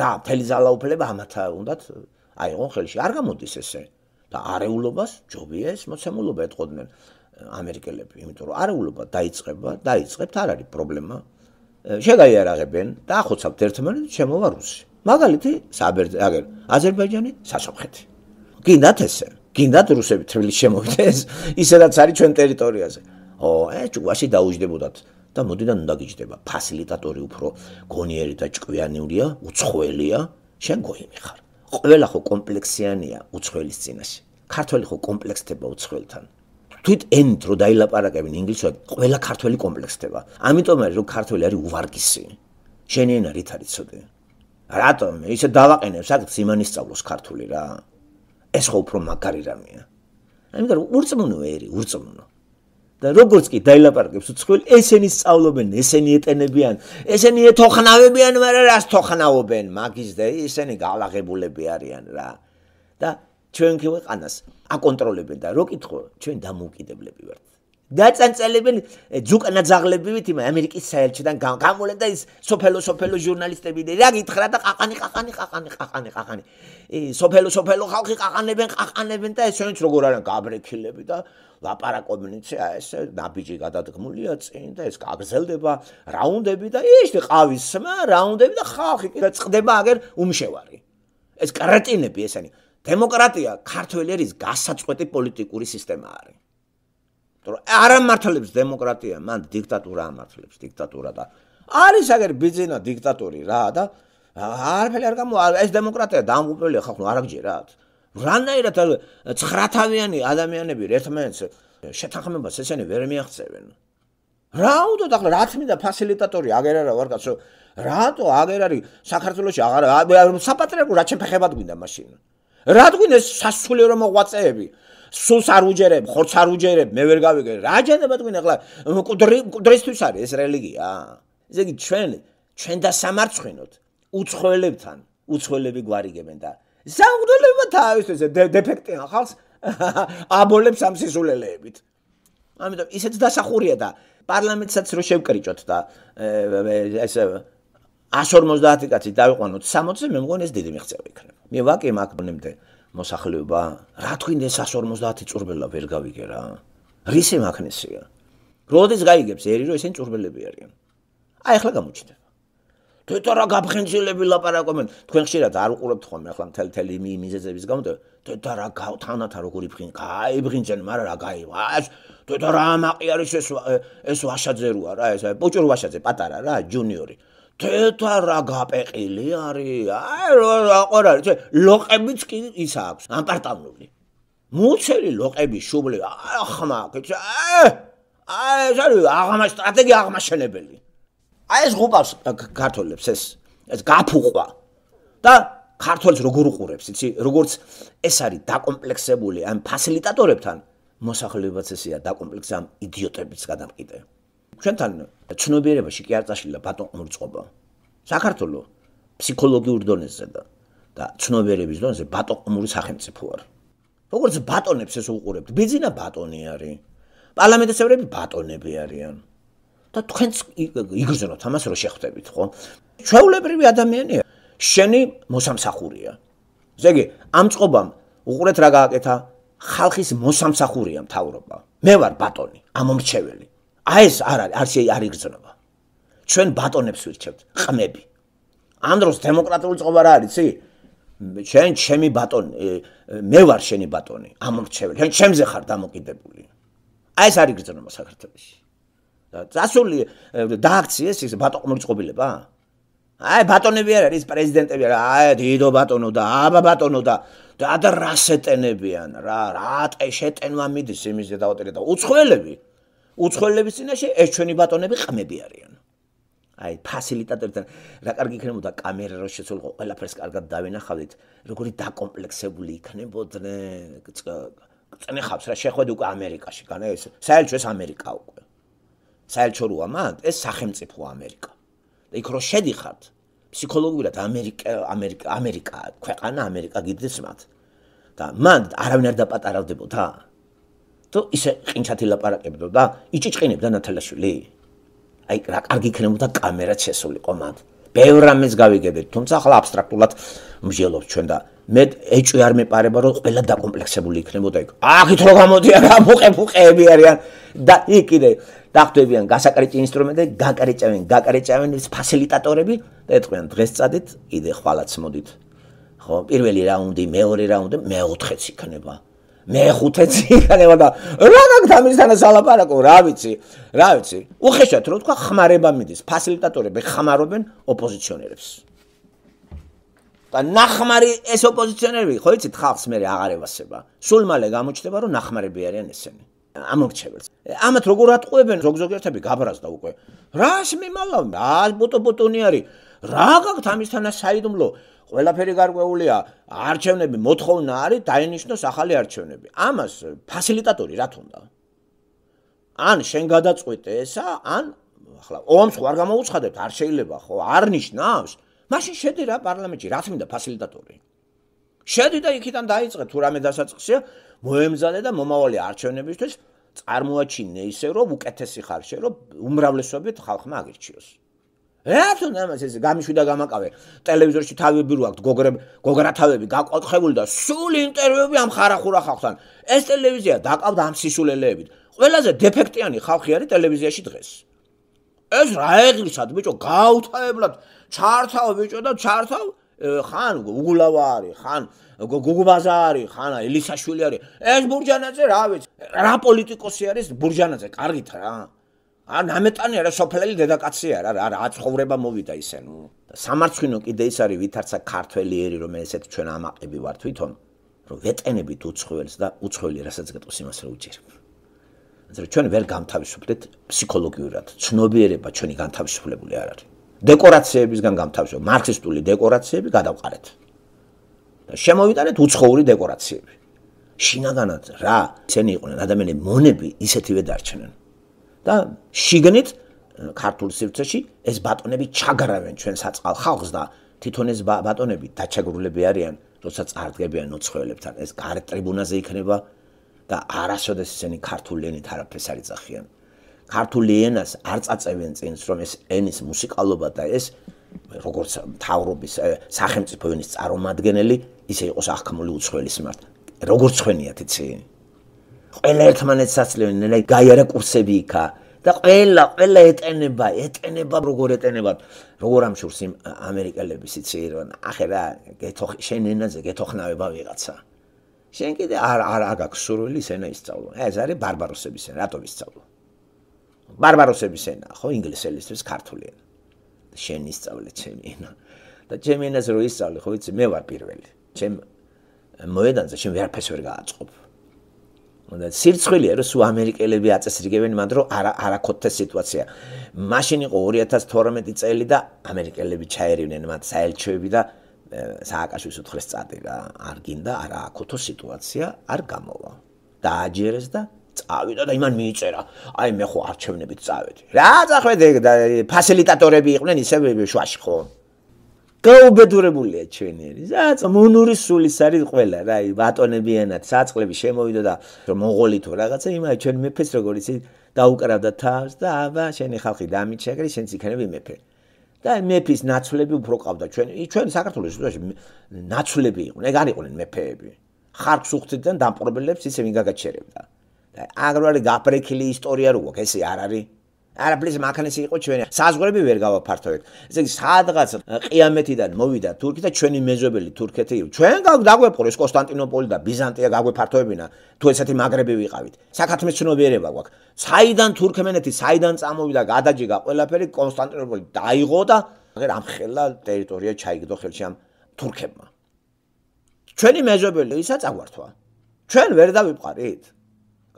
რა მთელი ძალაუფლება ამათა უნდათ აიღონ ხელში არ გამოდის ესე და არეულობას ჯობია ეს მოცემულობა ეთყოდნენ ამერიკელები, იმიტომ რომ არეულობა დაიწყება, დაიწყებთ, არ არის პრობლემა. შეგაიარაღებენ და ახოცავთ ერთმანეთს, შემოვა რუსი. მაგალითი საბერძნეთი, აგერ აზერბაიჯანი, საფრანგეთი. გინდათ ესე? გინდათ რუსები თბილის შემოვიდეს, ისედაც არის ჩვენ ტერიტორიაზე. ო, ე, ჯუვაში დაუჯდებოდათ და მოდიდან უნდა გიჯდება. ფასილიტატორი უფრო გონიერი და ჭკვიანიულია, უცხოელია, შენ გოიმიხარ. ყველა ხო კომპლექსიანია უცხოელის წინაშე. ქართველი ხო კომპლექსდება უცხოელთან. თვით ენთ რო დაილაპარაკებინ ინგლისურად, ყველა ქართველი კომპლექსდება. ამიტომ არის რომ ქართველი არის უვარგისი. შენი ენა რით არის ცოდე. რატომ? ისე დავაყენებს აქ სიმანისწავლოს ქართული რა. ეს ხო უფრო მაგარი რამეა. ამიტომ ურწმუნო ერი, ურწმუნო. და როგორც კი დაილაპარაკებს უცხოელ, ესენი სწავლობენ, ესენი ეტენებიან, ესენი ეთოხნავებიან, მაგრამ რას თოხნავობენ? მაგის და ისენი გალაღებულები არიან რა. და ჩვენ ქვეყანას აკონტროლებენ და რო კითხო ჩვენ დამოუკიდებლები ვართ დაწანწელებენ ზუკანაძაღლებივით იმ ამერიკის საელჩიდან გამოლენ და ის სოფელო სოფელო ჟურნალისტები და რა გითხრა და ყაყანი ყაყანი ყაყანი ყაყანი ყაყანი სოფელო სოფელო ხალხი ყაყანებენ ყაყანებენ და ეს ჩვენც როგორ არის გაბრეკილები და ლაპარაკობენ ისე ესე ნაბიჯი გადადგმულია წინ და ეს გაგრძელდება რაუნდები და ისე ყავისმა რაუნდები და ხალხი კი და წდება აგერ უმშევარი ეს კრატინები ესენი დემოკრატია ქართველი ერის გასაწყვეტი პოლიტიკური სისტემა არის. იმიტომ რომ არ ამართლებს დემოკრატია, მან დიქტატურა ამართლებს, დიქტატურა და არის აგერ ბიზინა დიქტატორი რა და არაფერი არ გამო ეს დემოკრატია დამღუპველია ხალხო არ აღჯერათ. რანაირად ცხრათავიანი ადამიანები ერთმანეთს შეთანხმებას ესენი ვერ მიაღწევენ. რა უნდათ ახლა რა თმინდა ფასილიტატორი აგერ არა ვარ კაცო რატო აგერ არის საქართველოს აღარ საპატრიარქო რა შეფეხება გვინდა მაშინ რადგან ეს სასულიერო მოღვაწეები სულს არ უჯერებ, ხორც არ უჯერებ, მე ვერ გავიგე. რა ჯანდაბადგინ ახლა კუდრისთვის არის ეს რელიგია. ესე იგი ჩვენ ჩვენ და სამარცხინოთ უცხოელებთან, უცხოელები გვარიგებენ და ზაუდელება თავისთვის დეფექტია ხალხს აბოლებს ამ სიზულელეებით. ამიტომ ისეთ დასახურია და პარლამენტსაც რო შევკრიჭოთ და ესე 150 კაცი დავიყვანოთ 60-ზე, მე მგონი ეს დიდი მიღწევა იქნება. მე ვაკი მაგ ბნემდე მოსახლეობა, რა თქვინ ეს 150 წურბელა ვერ გავიგე რა. რისი მაგნესია? როდის გაიგებს ერი რომ ესენი წურბელები არიან. აი ახლა გამოჩნდება. თვითონ რა გაფხენჯილები ლაპარაკობენ, თქვენ ხშირად არ უყურებთ ხოლმე ახლა მთელი თელი მიზეზების გამო თვითონ რა თანათა როგორი ფხინ, აი ბღინჯენ, მაგრამ რა გაივა? თვითონ რა მაყი არის ეს ეს ვაშაძე როა რა ეს პოჭურ ვაშაძე პატარა რა, ჯუნიორი. თეთა რა გაპეყილი არის? აი რა ყوار არის? ჩვენ ლოყებიც კი ის აქვს, ამპარტავნული. მუცელი ლოყები შუბლე, ახმა, ეს აი ზარი აღმა სტრატეგი აღმაშენებელი. აი ეს ღუპავს ქართოლებს ეს ეს გაფუყვა. და ქართოლს როგორ უყურებს, იცი? როგორც ეს არის დაკომპლექსებული, ან ფასილიტატორებთან მოსახლეობაც ესეა დაკომპლექსამ იდიოტებს გადამკიდე. ჩვენთან ცნობიერებაში კი არ წაშლილა ბატონ ყურწობა. საქართველოს ფსიქოლოგიურ დონეზე და და ცნობიერების დონეზე ბატონ ყურის სახელმწიფო არ. როგორც ბატონებს ეს უყურებთ, ბიძინა ბატონი არის. პარლამენტის წევრები ბატონები არიან. და თქვენს იგზნოთ ამას რომ შეხვდებით, ხო? ჩაულებრივი ადამიანია, შენი მოსამსახურია. ესე იგი, ამ წყობამ უყურეთ რა გააკეთა? ხალხის მოსამსახურია მთავრობა. მე ვარ ბატონი, ამომრჩეველი. აი ეს არ არის არ იგრძნობა ჩვენ ბატონებს ვირჩევთ ყმები ამ დროს დემოკრატიული წყობა რა არის ცი ჩვენ ჩემი ბატონი მე ვარ შენი ბატონი ამორჩეველი ჩვენ ჩემზე ხარ დამოკიდებული აი ეს არის იგრძნობა საქართველოში და დასული დააქციეს ეს ბატონული წყობილება აი ბატონები არ არის პრეზიდენტები არა აი დიდო ბატონო და აბა ბატონო და და და რასეტენებიან რა რა ტე შეტენვა მიდის იმის ზედავტერი და უცხოელები უცხოელების წინაშე ეს ჩვენი ბატონები ყმები არიან. აი, ფასილიტატორთან რა კარგი იქნებოდა კამერა რო შეცულყო, ყველაფერს კარგად დავენახავდით, როგორი დაკომპლექსებული იქნებოდნენ. წნეხავს რა შეხედე უკვე ამერიკაში, განა ეს საერთოდ ეს ამერიკა უკვე. საერთოდ როა მანდ, ეს სახელმწიფო ამერიკა. და იქ რო შედიხართ, ფსიქოლოგიურად ამერიკა ამერიკა ამერიკა ქვეყანა ამერიკა გიძლევს მათ. და მანდ არავინ არ დაპატარავდებოდა. აა თუ ისე ყინჩათი ლაპარაკებდო და იჭიჭყინებდა ნათალაშვილი აი რა კარგი ქნებოდა კამერა შესულიყო მათ ბევრ რამეს გავიგებდით თუმცა ახლა აბსტრაქტულად მსჯელობ ჩვენ და მე ეჭვი არ მეპარება რომ ყველა დაკომპლექსებული იქნებოდა იქ აქეთ რო გამოდია გამოყე ფუყეები არიან და იქ კიდე დახტებიან გასაკრეჭი ინსტრუმენტები გაკრეჭავენ გაკრეჭავენ ეს ფასილიტატორები და ეთქვიან დღეს წადით კიდე ხვალაც მოდით ხო პირველი რაუნდი მეორე რაუნდი მეოთხეც იქნება მეხუთე ციგანება და რანაც ამისთან ალაპარაკო, რა ვიცი, რა ვიცი. უხეშად რო თქვა ხმარება მიდის, ფასილიტატორები ხმარობენ ოპოზიციონერებს. და ნახმარი ეს ოპოზიციონერები, ხო იცით, ხალხს მე აღარევასება. სულ მალე გამოჩნდება რომ ნახმარები არიან ესენი. ამოჩებს. ამათ როგორ ატყუებენ ზოგზოგერთები გაბრაზდა უკვე. რას მიმალავთ? აა ბუტო ბუტონი არის. რა გაქვთ ამისთანა საიდუმლო? ყველაფერი გარკვეულია არჩევნები მოთხოვნა არის დაინიშნოს ახალი არჩევნები ამას ფასილიტატორი რა თქონდა ან შენ გადაწყვეტე ესა ან ახლა ოღონდ ხარ გამოუცხადებთ არ შეიძლება ხო არნიშნავს მაშინ შედი რა პარლამენტში რა თქმა ფასილიტატორი შედი და იქიდან დაიწყე თუ რამე დასაწყისია მოემზადე და მომავალი არჩევნებისთვის წარმოაჩინე ისე რომ უკეთესი ხარ შე რომ უმრავლესობით ხალხმა აღირჩიოს რატომ ამას ეს გამიშვიდა გამაკავე ტელევიზორში თავები რო აქვს გოგრებ გოგრათავები გაკოტხებული და სულ ინტერვიუები ამ ხარახურა ხალხთან ეს ტელევიზია დაკავდა ამ სისულელეებით ყველაზე დეფექტიანი ხალხი არის ტელევიზიაში დღეს ეს რა ეგრისად ბიჭო გაუთავებლად ჩართავ ბიჭო და ჩართავ ხან უგულავა არის ხან გოგუბაზა არის ხან ელისაშვილი არის ეს ბურჯანაძე რა ვიცი რა პოლიტიკოსი არის ბურჯანაძე კარგით რა არ ნამეტანი არა სოფლელი დედაკაცი არ არ აცხოვრება მოვიდა ისე ნუ სამარცხინო კიდე ის არის ვითარცა ქართველიერი რომ ესეთ ჩვენ ამაყები ვარ თვითონ რომ ვეტენებით უცხოელს და უცხოელი რასაც გეტყვის იმას რა უჭერ ანუ ჩვენ ვერ გამთავისუფლდეთ ფსიქოლოგიურად ცნობიერება ჩვენი განთავისუფლებული არ არის დეკორაციებისგან გამთავისუფლდეთ მარქსისტული დეკორაციები გადავყარეთ და შემოვიტანეთ უცხოური დეკორაციები შინაგანად რა ცენი იყვნენ ადამიანები მონები ისეთივე დარჩნენ და შიგნით ქართულ სივრცეში ეს ბატონები ჩაგრავენ ჩვენ საწყალ ხალხს და თვითონ ეს ბატონები დაჩაგრულები არიან, როცა წარდგებიან უცხოელებთან, ეს გარ ტრიბუნაზე იქნება და არასოდეს ისინი ქართულ ენით არაფერს არ იძახიან. ქართული ენას არ წაწევენ წინს, რომ ეს ენის მუსიკალობა და ეს როგორც თავრობის სახელმწიფო ენის წარმომადგენელი ისე იყოს ახქმული უცხოელის მართ. როგორც ხვენიათ იცი? ყველა ერთმანეთს ასწლევენ და გაიარა კურსები იქა და ყველა ყველა ეტენება ეტენება როგორ ეტენებათ როგორ ამშურს იმ ამერიკელებს იცი რომ ახლა გეთოხ შენ ენაზე გეთოხნავება ვიღაცა შენ კიდე არ არ აგაქვს სურვილი ენა ისწავლო ეს არის ბარბაროსების ენა რატომ ისწავლო ბარბაროსების ენა ხო ინგლისელისთვის ქართული ენა შენ ისწავლე ჩემი ენა და ჩემი ენაზე რო ისწავლე ხო იცი მე ვარ პირველი ჩემ მოედანზე შენ ვერაფერს ვერ გააწყობ მაგრამ სირცხვილია რომ სულ ამერიკელები აწესრიგებენ მანდ რომ არა არაკოთეს სიტუაცია. მაშინ იყო 2012 წელი და ამერიკელები ჩაერივნენ მათ საელჩოები და სააკაშვის უთხრეს წადება არ გინდა არა აკოთო სიტუაცია არ გამოვა. დააჯერეს და წავიდა და იმან მიიწერა. აი მე ხო არჩევნებით წავედი. რა წახვედი ფასილიტატორები იყვნენ ისევ შუაში ხო? გაუბედურებულია ჩვენი ეს რაც მონური სულის არის ყველა რა აი ბატონებიანად საწყლები შემოვიდა და მონღოლი თუ რაღაცა იმაა ჩვენ მეფეს როგორ ისე დაუკრავდა თავს და აბა შენი ხალხი დამიჩეკრი შენც იქნები მეფე და მეფის ნაცვლები უფრო ყავდა ჩვენ ჩვენ საქართველოს ისტორიაში ნაცვლები იყვნენ ეგ არ იყვნენ მეფეები ხარკს უხდიდნენ დამპყრობლებს ისე ვინ გაგაჩერებდა და აგრვალი გაფრეკილი ისტორია როგორ ესე არ არის არაფრის მაქანისი იყო ჩვენი. საზღვრები ვერ გავაფართოვეთ. ესე იგი, სადღაც ყიამეთიდან მოვიდა თურქი და ჩვენი მეზობელი თურქეთი იყო. ჩვენ დაგვეპყრეს კონსტანტინოპოლი და ბიზანტია გაგვეფართოებინა. თუ ესეთი მაგრები ვიყავით. საქართველოს ცნობიერება გვაქვს. საიდან თურქმენეთი, საიდან წამოვიდა გადაჭიგა ყველაფერი კონსტანტინოპოლი დაიღო და აღარ ამხელა ტერიტორია ჩაიგდო ხელში ამ თურქებმა. ჩვენი მეზობელი ისაც აგვართვა. ჩვენ ვერ დავიპყარით.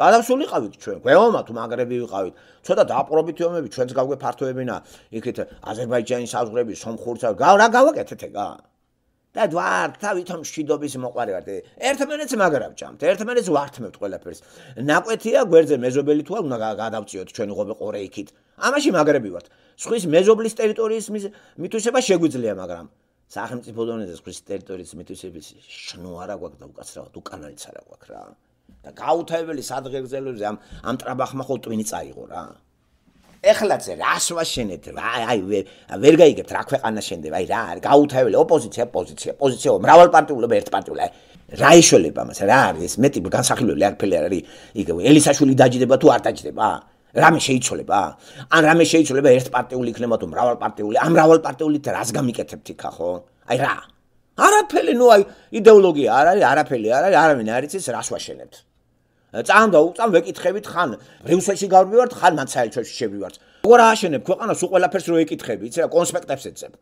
გადასულიყავით ჩვენ გვეომათ მაგრები ვიყავით ცოტა დააპყრობით ომები ჩვენს გავგეფართოებინა იქით აზერბაიჯანის აზღრები სომხურსა რა გავაკეთეთ ეგა და დვარ თავითონ შიდობის მოყარე ვარ ერთმანეთს მაგრავჭამთ ერთმანეთს ვართმევთ ყველაფერს ნაკვეთია გვერდზე მეზობელი თუ არ უნდა გადავწიოთ ჩვენი ღობე ყორე იქით ამაში მაგრები ვართ სხვის მეზობლის ტერიტორიის მითუსება შეგვიძლია მაგრამ სახელმწიფო დონეზე სხვის ტერიტორიის მითუსების შნო არა გვაქვს და უკაცრავად უკანალიც არა გვაქვს რა და გაუთავებელი სადღეგრძელოზე ამ ამ ტრაბახმა ხოლმე ტვინი წაიღო რა. ეხლაც რასვა შენეთ რა აი ვერ გაიგებთ რა ქვეყანა შენდება აი რა არის გაუთავებელი ოპოზიცია პოზიცია პოზიციაო მრავალპარტიულობა ერთპარტიულა რა ეშველება მას რა არის ეს მეტი განსახილველი არფელი არის იგ ელისაშვილი დაჯდება თუ არ დაჯდება რამე შეიცვლება ან რამე შეიცვლება ერთპარტიული იქნება თუ მრავალპარტიული ამ მრავალპარტიულით რას გამიკეთებთ იქა ხო აი რა არაფერი ნუ აი идеოლოგია არ არის არაფერი არ არის არავინ არ იცის რას ვაშენებთ წამ და უწამ ვეკითხებით ხან რუსეთში გავმივართ ხან მან საერთაშორისო შევივართ როგორ აშენებ ქვეყანას უყველაფერს რო ეკითხები იცი რა კონსპექტებს ეცემ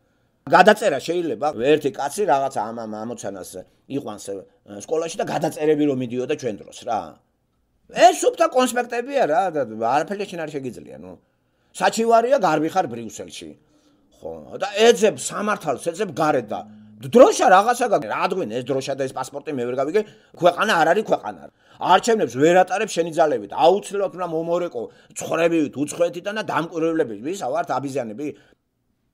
გადაწერა შეიძლება ერთი კაცი რაღაც ამ ამ ამოცანას იყვანს სკოლაში და გადაწერები რომ მიდიოდა ჩვენ დროს რა ეს უფთა კონსპექტებია რა არაფერი შენ არ შეგიძლია ნუ საჩივარია გარბიხარ ბრიუსელში ხო და ეძებ სამართალს ეძებ გარეთ და დროშა რაღაცა გაგ რა დღვენ ეს დროშა და ეს პასპორტი მე ვერ გავიგე ქვეყანა არ არის ქვეყანა არჩევნებს ვერ ატარებ შენი ძალებით აუცილებლად უნდა მომორეკო ცხრებივით უცხოეთიდან და დამკვირვებლები ვისა ვართ აბიზანები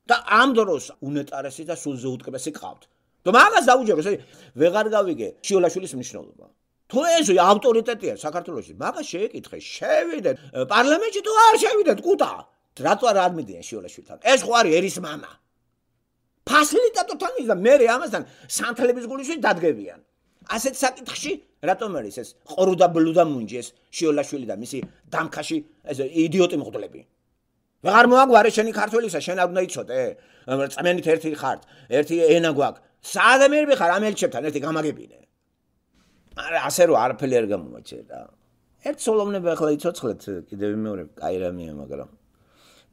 და ამ დროს უნეტარესი და სულზე უტკბესი ყავთ და მაგას დაუჯერო ეს ვეღარ გავიგე შიოლაშვილის მნიშვნელობა თუ ეს ავტორიტეტია საქართველოს მაგას შეეკითხე შევიდე პარლამენტში თუ არ შევიდე კუტა რატო არ ამიდიან შიოლაშვილთან ეს ხო არის ერის მამა ფასილიტატორთან და მე ამასთან სანთლების გულში დადგებიან. ასეთ საკითხში რატომ არის ეს ყრუდა ბლუდა მუნჯეს შიოლაშვილი და მისი დამქაში ეს იდიოტი მოგდლები. აღარ მოაგვარე შენი ქართველისა, შენ არ უნდა იცოდე. წმენით ერთი ხარ, ერთი ენა გვაქვს. სადა მე ვიხარ ამელჩებთან ერთი გამაგებინე. არა, ასე რომ არაფერი არ გამომაჩერდა. ერთ სოლომნებს ახლა იცოცხლეთ კიდევ მეორე კაი რამეა, მაგრამ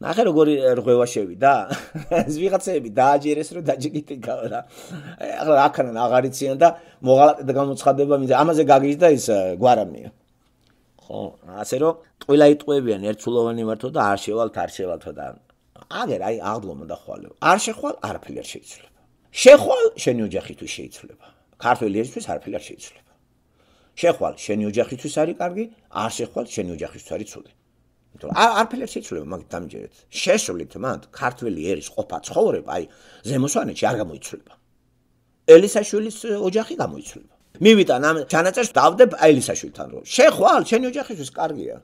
ნახე როგორი რღვევა შევიდა ეს ვიღაცები დააჯერეს რომ დაჯიგიტი გავრა ახლა აქანან აღარიციან და მოღალატე და გამოცხადება მინდა ამაზე გაგიჟდა ის გვარამია ხო ასე რომ ყველა იტყვევიან ერთულოვანი მართო და არ შევალთ არ შევალთ და აგერ აი აღდგომა და ხვალე არ შეხვალ არაფერი არ შეიძლება შეხვალ შენი ოჯახი თუ შეიძლება ქართველი ერთვის არაფერი არ შეიძლება შეხვალ შენი ოჯახისთვის არის კარგი არ შეხვალ შენი ოჯახისთვის არის ცუდი იმიტომ რომ არ არფერს იცლება მაგ დამჯერეთ შესულით მანდ ქართველი ერის ყოფა ცხოვრება აი ზემოსვანეთში არ გამოიცვლება ელისაშვილის ოჯახი გამოიცვლება მივიტან ამ ჩანაწერს დავდებ ელისაშვილთან რომ შეხვალ შენი ოჯახისთვის კარგია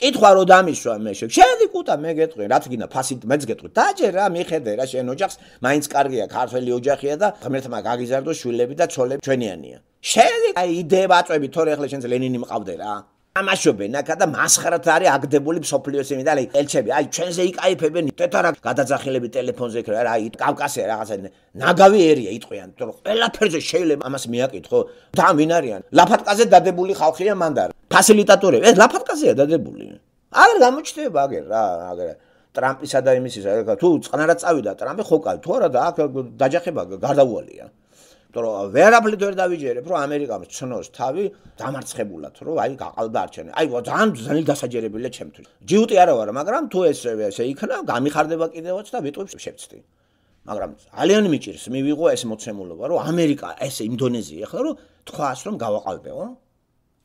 კითხვა რომ დამისვა მე შე შენი კუტა მე გეტყვი რაც გინდა ფასით მეც გეტყვი დაჯერა მიხედე რა შენ ოჯახს მაინც კარგია ქართველი ოჯახია და ღმერთმა გაგიზარდო შვილები და ძოლები ჩვენიანია შენი აი იდეა აწვევი თორე ახლა შენს ლენინი მყავდე რა ამაშობენ აქა და მასხრათ არის აგდებული სოფლიოს იმედალი ელჩები აი ჩვენზე იკაიფებენ თეთარა გადაძახილები ტელეფონზე ქრა აი კავკასია რაღაცა ნაგავი ერია იყვიან თუ ყველაფერზე შეიძლება ამას მეაკითხო და ამინ არიან ლაფატკაზე დადებული ხალხია მანდარ ფასილიტატორები ეს ლაფატკაზეა დადებული აგერ გამოჩდება აგერ რა აგერ ტრამპისა და იმისის აგერ თუ წყნარად წავიდა ტრამპი ხო კაი თუ არა და აქ დაჯახება გარდავალია იმიტომ რომ ვერაფრით ვერ დავიჯერებ, რომ ამერიკამ ცნოს თავი დამარცხებულად, რომ აი გაყალბა არჩევნები. აი ძალიან ძალიან დასაჯერებელია ჩემთვის. ჯიუტი არა ვარ, მაგრამ თუ ეს ესე იქნა, გამიხარდება კიდევაც და ვიტყვის შეფცდი. მაგრამ ძალიან მიჭირს მივიღო ეს მოცემულობა, რომ ამერიკა, ეს ინდონეზია ხო, რომ თქვას რომ გავაყალბეო.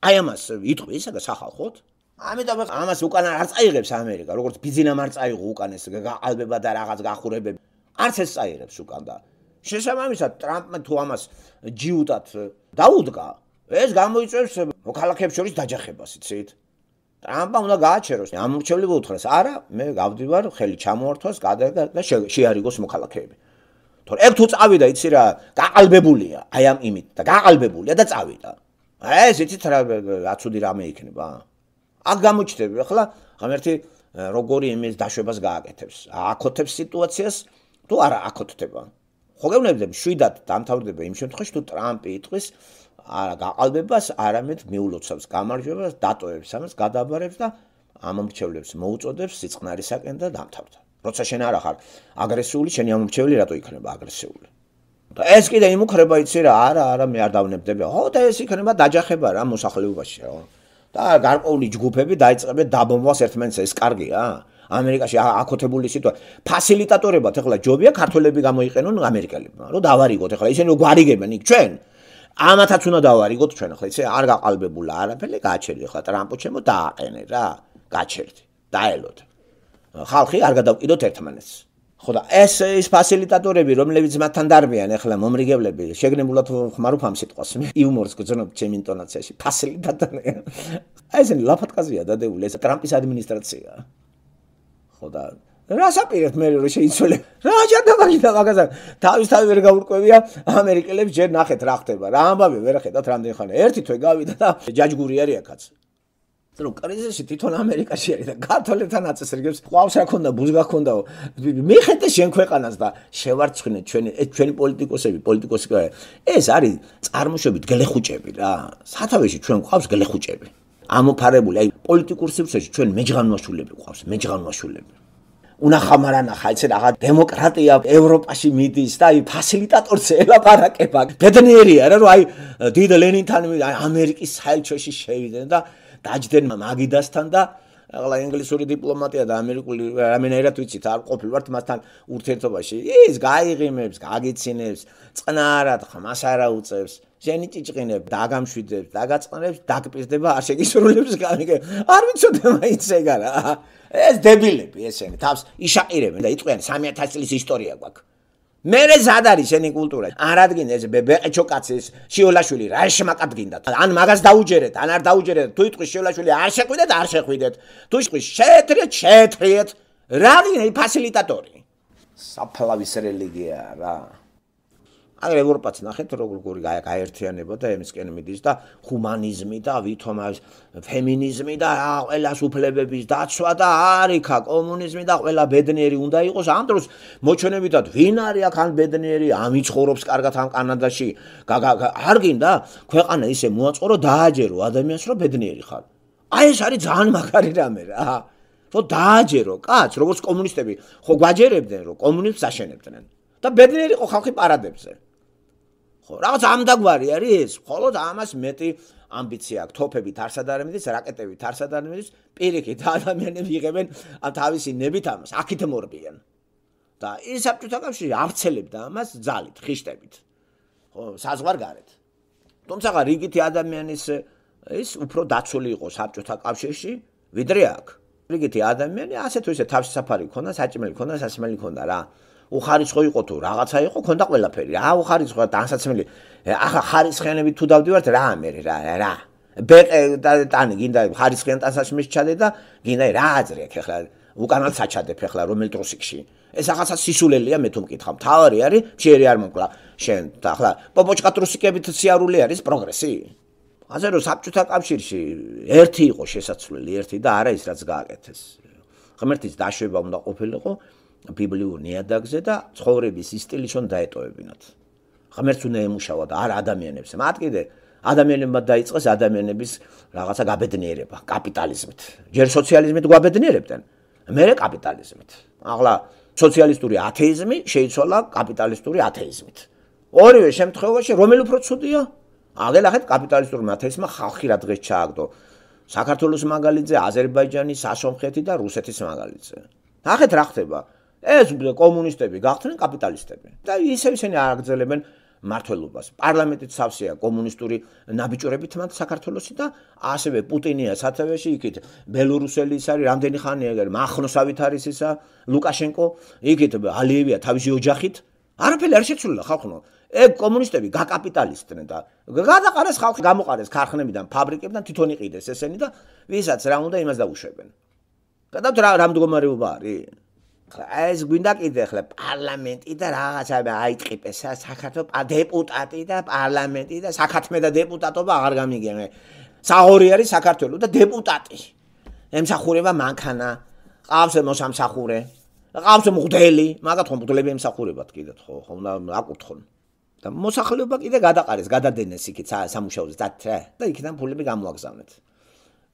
აი ამას ვიტყვი ესა სახალხოთ. ამიტომ ამას უკან არ წაიღებს ამერიკა, როგორც ბიზინა მარ წაიღო უკან ეს გაყალბება და რაღაც გახურებები. არც ეს წაიღებს უკან და შესაბამისად ტრამპმა თუ ამას ჯიუტად э, დაუდგა ეს გამოიწვევს э, მოქალაქეებს შორის დაჯახებას იცით ტრამპმა უნდა გააჩეროს ამ მრჩევლებს უთხრეს არა მე გავდივარ ხელი ჩამოართვას გადადა და შეარიგოს მოქალაქეები თორე ეგ თუ წავიდა იცი რა გაყალბებულია აი ამ იმით და გაყალბებულია და წავიდა აი ესეთი რა აცუდი რამე იქნება აქ გამოჩნდება ხოლა ღმერთი э, როგორი იმის დაშვებას გააკეთებს აკოთებს სიტუაციას თუ არა აკოთდება ხო გეუბნებიათ შვიდად დამთავრდება იმ შემთხვევაში თუ ტრამპი იტყვის არა გაყალბებას არამედ მიულოცავს გამარჯვებას დატოვებს ამას გადააბარებს და ამომრჩევლებს მოუწოდებს სიწყნარისაკენ და დამთავრდება როცა შენ არ ახარ აგრესიული შენი ამომრჩევლი რატო იქნება აგრესიული და ეს კიდე იმ უქრება იცი რა არა არა მე არ დავნებდები ხო და ეს იქნება დაჯახება რა მოსახლეობაში რა და გარკვეული ჯგუფები დაიწყებენ დაბომბვას ერთმანეთს ეს კარგია აა ამერიკაში აკოთებული სიტუაცია ფასილიტატორებად ეხლა ჯობია ქართველები გამოიყენონ ამერიკელებმა რომ დავარიგოთ ეხლა ისინი რომ გვარიგებენ იქ ჩვენ ამათაც უნდა დავარიგოთ ჩვენ ეხლა ისე არ გაყალბებული არაფერი გააჩერდი ეხლა ტრამპო ჩემო დააყენე რა გააჩერდი დაელოთ ხალხი არ გადავკიდოთ ერთმანეთს ხო და ეს ის ფასილიტატორები რომლებიც მათთან დარბიან ეხლა მომრიგებლები შეგნებულად ხმარობ ამ სიტყვას იუმორს გძნობ ჩემი ინტონაციაში ფასილიტატორები ესენი ლაფატკაზია დადებული ეს ტრამპის ადმინისტრაციაა ხო და რა საპირეთ მე რომ შეიძლება რა ჯადოვანი და მაგასთან თავის თავი ვერ გავურკვევია ამერიკელებს ჯერ ნახეთ რა ხდება რა ამბავი ვერ ხედავთ რამდენი ხანი ერთი თვე გავიდა და ჯაჯგური არის აქაც ანუ კრიზისი თვითონ ამერიკაში არის და ქართლებთან აწეს რიგებს ყავს რა ქონდა ბუზგა ქონდა მიხეთე შენ ქვეყანას და შევარცხინე ჩვენი ეს ჩვენი პოლიტიკოსები პოლიტიკოსები ეს არის წარმოშობით გლეხუჭები რა სათავეში ჩვენ ყავს გლეხუჭები ამოფარებული. აი პოლიტიკურ სივრცეში ჩვენ მეჯღანვაშულები ყავს, მეჯღანვაშულები. უნა ხამარანა ხაიცე რაღა დემოკრატია ევროპაში მიდის და აი ფასილიტატორზე ელაპარაკება. ბედნიერია რა რომ აი დიდ ლენინთან აი ამერიკის საელჩოში შევიდნენ და დაждენ მაგიდასთან და რაღაც ინგლისური დიპლომატია და ამერიკული ამენერად ვიცით არ ყოფილვართ მასთან ურთიერთობაში. ის გაიღიმებს, გაგიცინებს, წნარად ხმას არა უწევს. ჟენი ჭიჭინებს, დაგამშვიდებს, დაგაწყნებს, დაგპირდება, არ შეგისრულებს განგე. არ ვიცოდე მაინც ეგარა. ეს დებილები ესენი, თავს იშაყირებენ და იყვიან 3000 წლის ისტორია გვაქვს. მერე ზად არის შენი კულტურა. არადგინე ეს ბეყეჩო კაცის შიოლაშვილი რა შემაკადგინდა. ან მაგას დაუჯერეთ, ან არ დაუჯერეთ. თუ იყვის შიოლაშვილი არ შეყვიდეთ, არ შეყვიდეთ. თუ იყვის შეეთრიეთ, შეეთრიეთ. რა ვინ ფასილიტატორი? საფლავის რელიგია რა. ან ევროპაც ნახეთ როგორ გური გაერთიანებოდა ემისკენ მიდის და ჰუმანიზმი და ვითომ არის ფემინიზმი და ყველას უფლებების დაცვა და არიქა კომუნიზმი და ყველა ბედნიერი უნდა იყოს ამ დროს მოჩვენებითად ვინ არის აქ ან ბედნიერი ამიცხოვრობს კარგად ამ კანადაში არ გინდა ქვეყანა ისე მოაწყო დააჯერო ადამიანს რომ ბედნიერი ხარ აი ეს არის ძალიან მაგარი რამე რა ხო დააჯერო კაც როგორც კომუნისტები ხო გვაჯერებდნენ რომ კომუნიზმს აშენებდნენ და ბედნიერი ყო ხალხი პარადებსზე. ხო რაღაც ამდაგვარი არის ეს მხოლოდ ამას მეტი ამბიცია აქვს თოფებით არც ადამიანებს რაკეტებით არც ადამიანებს პირიქით ადამიანები იღებენ თავისი ნებით ამას აქით მორბიან და ის საბჭოთა კავშირი აფცელებდა ამას ძალით ხიშტებით ხო საზღვარ გარეთ თუმცა რიგითი ადამიანის ის უფრო დაცული იყო საბჭოთა კავშირში ვიდრე აქ რიგითი ადამიანი ასე თუ ისე თავში საფარი ქონდა საჭმელი ქონდა სასმელი ქონდა რა უხარისხო იყო თუ რაღაცა იყო, ქონდა ყველაფერი. აა უხარისხო და ანსაცმელი. ახლა ხარისხენები თუ დავდივართ რა ამე რა რა. ბეყე ტანი გინდა ხარისხენ ტანსაცმელს ჩადე და გინდა რა აძრიაქ ახლა უკანალ საჩადებ ახლა რომელ დროსიქში. ეს ახაცა სისულელია მე თუ მკითხავ. მთავარი არის შეიძლება არ მომკლა შენ და ახლა პოპოჩკა დროსიქებით სიარული არის პროგრესი. ასე რომ საბჭოთა კავშირში ერთი იყო შესაძლებელი ერთი და არა ის რაც გააკეთეს. ღმერთის დაშვება უნდა ყოფილიყო. ბიბლიურ ნიადაგზე და ცხოვრების სტილიშონ დაეტოვებინათ. ღმერთს უნდა ემუშავოთ არ ადამიანებს. მათ კიდე ადამიანებმა დაიწყეს ადამიანების რაღაცა გაბედნიერება კაპიტალიზმით. ჯერ სოციალიზმით გაბედნიერებდნენ, მერე კაპიტალიზმით. აღლა სოციალისტური ათეიზმი შეიცვალა კაპიტალისტური ათეიზმით. ორივე შემთხვევაში რომელი უფრო ცუდია? აგელახეთ კაპიტალისტური ათეიზმი ხალხი რა დღეს ჩააგდო? საქართველოს მაგალითზე, აზერბაიჯანის, სასომხეთი და რუსეთის მაგალითზე. ნახეთ რა ხდება. ეს კომუნისტები გახდნენ კაპიტალისტები და ისე ისინი აგრძელებენ მართლობას. პარლამენტი ცავსია კომუნისტური ნაბიჭურებით მათ საქართველოსი და ასევე პუტინია სათავეში იქით ბელორუსელი ის არის რამდენი ხანია ეგ მახნოსავით არის ისა ლუკაშენკო იქით ალიევია თავისი ოჯახით არაფერი არ შეცვლილა ხალხო ეგ კომუნისტები გაკაპიტალისტნენ და გადაყარეს ხალხი გამოყარეს ქარხნებიდან ფაბრიკებიდან თვითონ იყიდეს ესენი და ვისაც რა უნდა იმას დაუშვებენ. გადავთ რა რამდგომარეობა არის? ხა ეს გვინდა კიდე ხლა პარლამენტი და რაღაცა აიტყიპე საქართველოს დეპუტატი და პარლამენტი და საქართველოს და დეპუტატობა აღარ გამიგემე საღორი არის საქართველოს და დეპუტატი ემსახურება მანქანა ყავს მოსამსახურე ყავს მღდელი მაგათ ხომ მღდლები ემსახურებათ კიდე ხო ხო და აკურთხონ და მოსახლეობა კიდე გადაყარეს გადადენეს იქით სამუშაოზე და და იქიდან ფულები გამოაგზავნეთ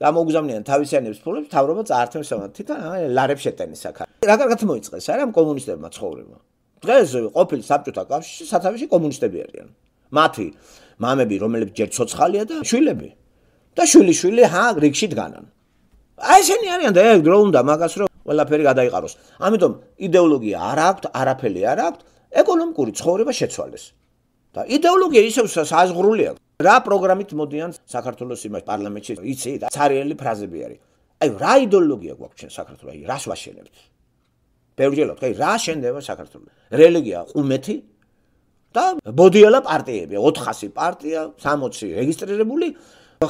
გამოგზავნიან თავისიანებს ფულებს თავრობა წართმევს ამ თითან ლარებს შეტენის საქართველოს რა კარგად მოიწეს არა ამ კომუნისტებმა ცხოვრება დღეს ყოფილი საბჭოთა კავშირში სათავეში კომუნისტები არიან მათი მამები რომლებიც ჯერ ცოცხალია და შვილები და შვილი შვილი ჰა რიგში დგანან აი ესენი არიან და ეგ დროუნდა მაგას რომ ყველაფერი გადაიყაროს ამიტომ იდეოლოგია არ აქვთ არაფერი არ აქვთ ეკონომიკური ცხოვრება შეცვალეს და იდეოლოგია ისევ საზღრულია რა პროგრამით მოდიან საქართველოს იმას პარლამენტში იცი და ცარიელი ფრაზები არის აი რა идеოლოგია გვაქვს ჩვენ საქართველოს აი რას ვაშენებთ ბევრჯერ თქვი რა შენდება საქართველოს რელიგია ყუმეთი და ბოდიელა პარტიები 400 პარტია 60 რეგისტრირებული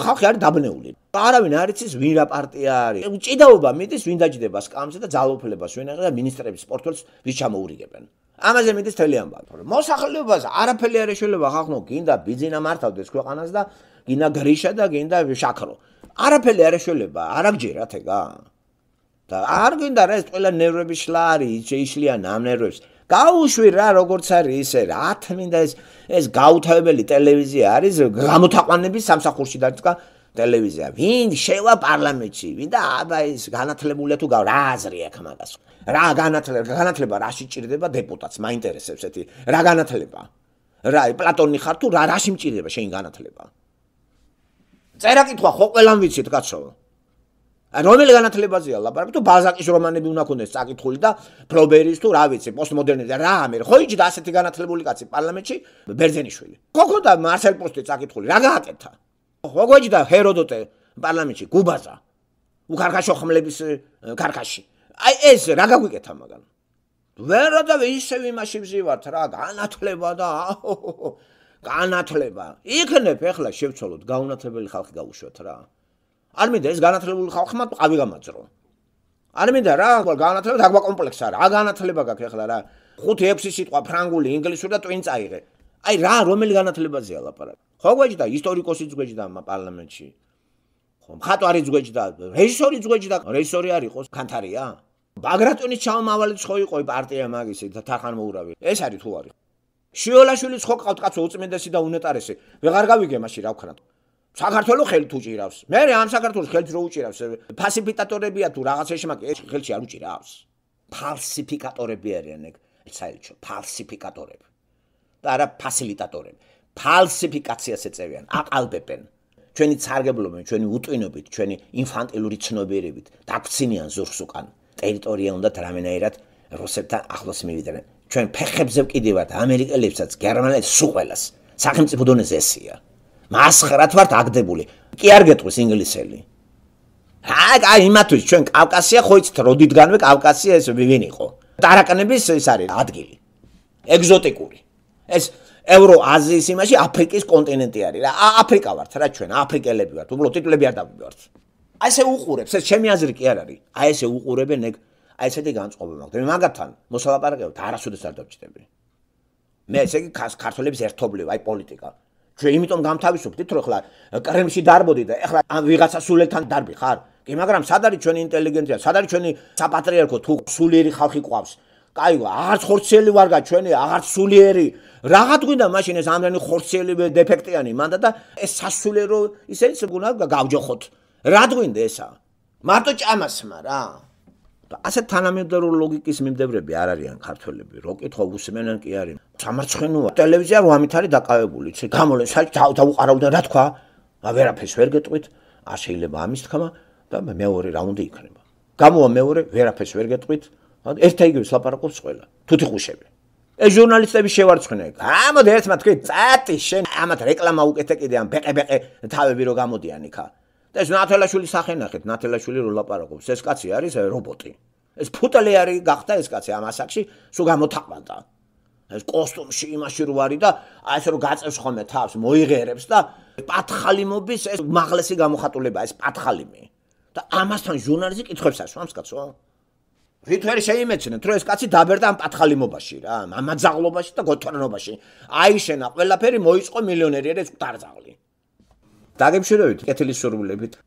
ხალხი არის დაბნეული. არავინ არ იცის ვინ რა პარტია არის. უჭიდაობა მიდის ვინ დაჭდება სკამზე და ძალოფლებას ვინ აღება და მინისტრების პორტფელს ვის ჩამოურიგებენ. ამაზე მეტის თელი ამბავთ. მოსახლეობას არაფერი არ შეიძლება ხახმო გინდა ბიზინა მართავდეს ქვეყანას და გინდა გრიშა და გინდა შაქრო. არაფერი არ შეიძლება, არაგჯერათ ეგა. და არ გინდა რა ეს ყველა ნერვები შლა არის, შეიძლება ამ ნერვებს გაუშვი რა როგორც არის ესე რა თმინდა ეს ეს გაუთავებელი ტელევიზია არის გამოთაყვანების სამსახურში დარწმა ტელევიზია ვინ შევა პარლამენტში ვინ და აბა ეს განათლებულია თუ რა აზრი აქვს მაგას რა განათლება განათლება რაში ჭირდება депутатს მაინტერესებს ეს რა განათლება რა პლატონი ხარ თუ რა რაში მჭირდება შენ განათლება წერა კითხვა ხო ყველამ ვიცით კაცო რომელი განათლებაზეა ლაპარაკი თუ ბალზაკის რომანები უნდა ქონდეს საკითხული და ფრობერის თუ რა ვიცი პოსტმოდერნიზმი რა ამერ ხო იჭდა ასეთი განათლებული კაცი პარლამენტში ბერძენიშვილი ხო და მარსელ პოსტი საკითხული რა გააკეთა ხო გვეჭდა ჰეროდოტე პარლამენტში გუბაზა უხარხაშო ხმლების ქარხაში აი ეს რა გაგვიკეთა მაგალ ვერა და ისე იმაში ვზივართ რა განათლება და განათლება იქნებ ეხლა შევცვალოთ გაუნათლებელი ხალხი გავუშვათ რა არ მინდა ეს განათლებული ხალხმა ყავი გამაძრო არ მინდა რა განათლება დაგვა კომპლექსა რა განათლება გაქვს ეხლა რა 5-6 სიტყვა ფრანგული ინგლისური და ტვინ წაიღე აი რა რომელი განათლებაზეა ლაპარაკი ხო გვეჭდა ისტორიკოსი ძგვეჭდა პარლამენტში ხო მხატვარი ძგვეჭდა რეჟისორი ძგვეჭდა რეჟისორი არის ხო კანთარია ბაგრატონის ჩამავალი ხო იყო პარტია მაგისი და თახან მოურავი ეს არის თუ არის შიოლაშვილი ხო ყავთ კაცო უწმენდესი და უნეტარესი ვეღარ გავიგე მასში რა ვქნა საქართველოს ხელ თუ ჭირავს მე ამ საქართველოს ხელ თუ უჭირავს ფასიფიკატორებია თუ რაღაცეში მაგ ეს ხელში არ უჭირავს ფასიფიკატორები არიან ეგ საერთო ფასიფიკატორები და არა ფასილიტატორები ფალსიფიკაციას ეწევიან, აყალბებენ. ჩვენი სარგებლობენ, ჩვენი უტვინობით, ჩვენი ინფანტილური ცნობიერებით, დაგვცინიან ზურგს უკან. ტერიტორია უნდათ რამენაირად რუსებთან ახლოს მივიდნენ. ჩვენ ფეხებზე ვკიდევართ ამერიკელებსაც, გერმანელებს, სუყელას. სახელმწიფო დონეზე ესია. მასხრათ ვართ აგდებული. კი არ გეტყვის ინგლისელი. აა, იმათთვის ჩვენ კავკასია ხოიცთ როდითგანვე კავკასია ეს ვინ იყო? ტარაკანების ეს არის ადგილი. ეგზოტიკური. ეს ევროაზიის იმაში აფრიკის კონტინენტი არის. აფრიკა ვართ რა ჩვენ, აფრიკელები ვართ, უბრალოდ ტიტულები არ დავიბართ. აი ესე უყურებს, ეს ჩემი აზრი კი არ არის. აი ესე უყურებენ ეგ აი ესეთი განწყობა მაქვს. მე მაგათთან მოსალაპარაკებ, არასოდეს არ დავჭდები. მე ესე იგი ქართლების ერთობლიობა, აი პოლიტიკა. ჩვენ იმიტომ გამთავისუფდით, რომ ხლა კრემში დარბოდი და ეხლა ამ ვიღაცა სულელთან დარბი ხარ? კი, მაგრამ სად არის ჩვენი ინტელიგენცია? სად არის ჩვენი საპატრიარქო თუ სულიერი ხალხი ყავს? кайго агарц хорцელი ვარ გაჩვენე აღარც სულიერი რაღაც გვინდა მაშინ ეს ამდენი ხორცელი დეფექტიანი მანდა და ეს სასულიერო ისე ის გულად გავჯოხოთ რა გვინდა ესა? მარტო ჭამასმა რა. ასე თანამედროვე ლოგიკის მიმდევრები არ არიან ქართველები, როკითხო უსმენენ კი არიან. სამარცხენოა, ტელევიზია რომით არის დაკავებული, ცე გამოლენ საჭი დაუყარავდა რა თქვა? ა ვერაფერს ვერ გეტყვით, არ შეიძლება ამის თქმა და მეორე რაუნდი იქნება. გამოვა მეორე, ვერაფერს ვერ გეტყვით. ერთეიგებს ლაპარაკობს ყველა. თუთი ხუშები. ეს ჟურნალისტები შევარცხნე. გამოდე ერთმა თქვი, წატი შენ ამათ რეკლამა უკეთე კიდე ამ ბეყე ბეყე თავები რო გამოდიან იქა. და ეს ნათელაშვილი სახე ნახეთ, ნათელაშვილი რო ლაპარაკობს, ეს კაცი არის რობოტი. ეს ფუტელი არის გახდა ეს კაცი ამ ასაკში, სულ გამოთავანდა. ეს კოსტუმში იმაში რო ვარი და ასე რო გაწევს ხოლმე თავს, მოიღერებს და პათხალიმობის ეს მაღლესი გამოხატულებაა ეს პათხალიმი. და ამასთან ჟურნალისტი კითხებს ასვამს კაცო. ვითარი შეიმეცნეთ, რომ ეს კაცი დაბერდა ამ პათხალიმობაში რა, ამ მაძაღლობაში და გოთორნობაში. აიშენა ყველაფერი, მოიწყო მილიონერი ეს დარძაღლი. დაგემშვიდობით კეთილი სურვილებით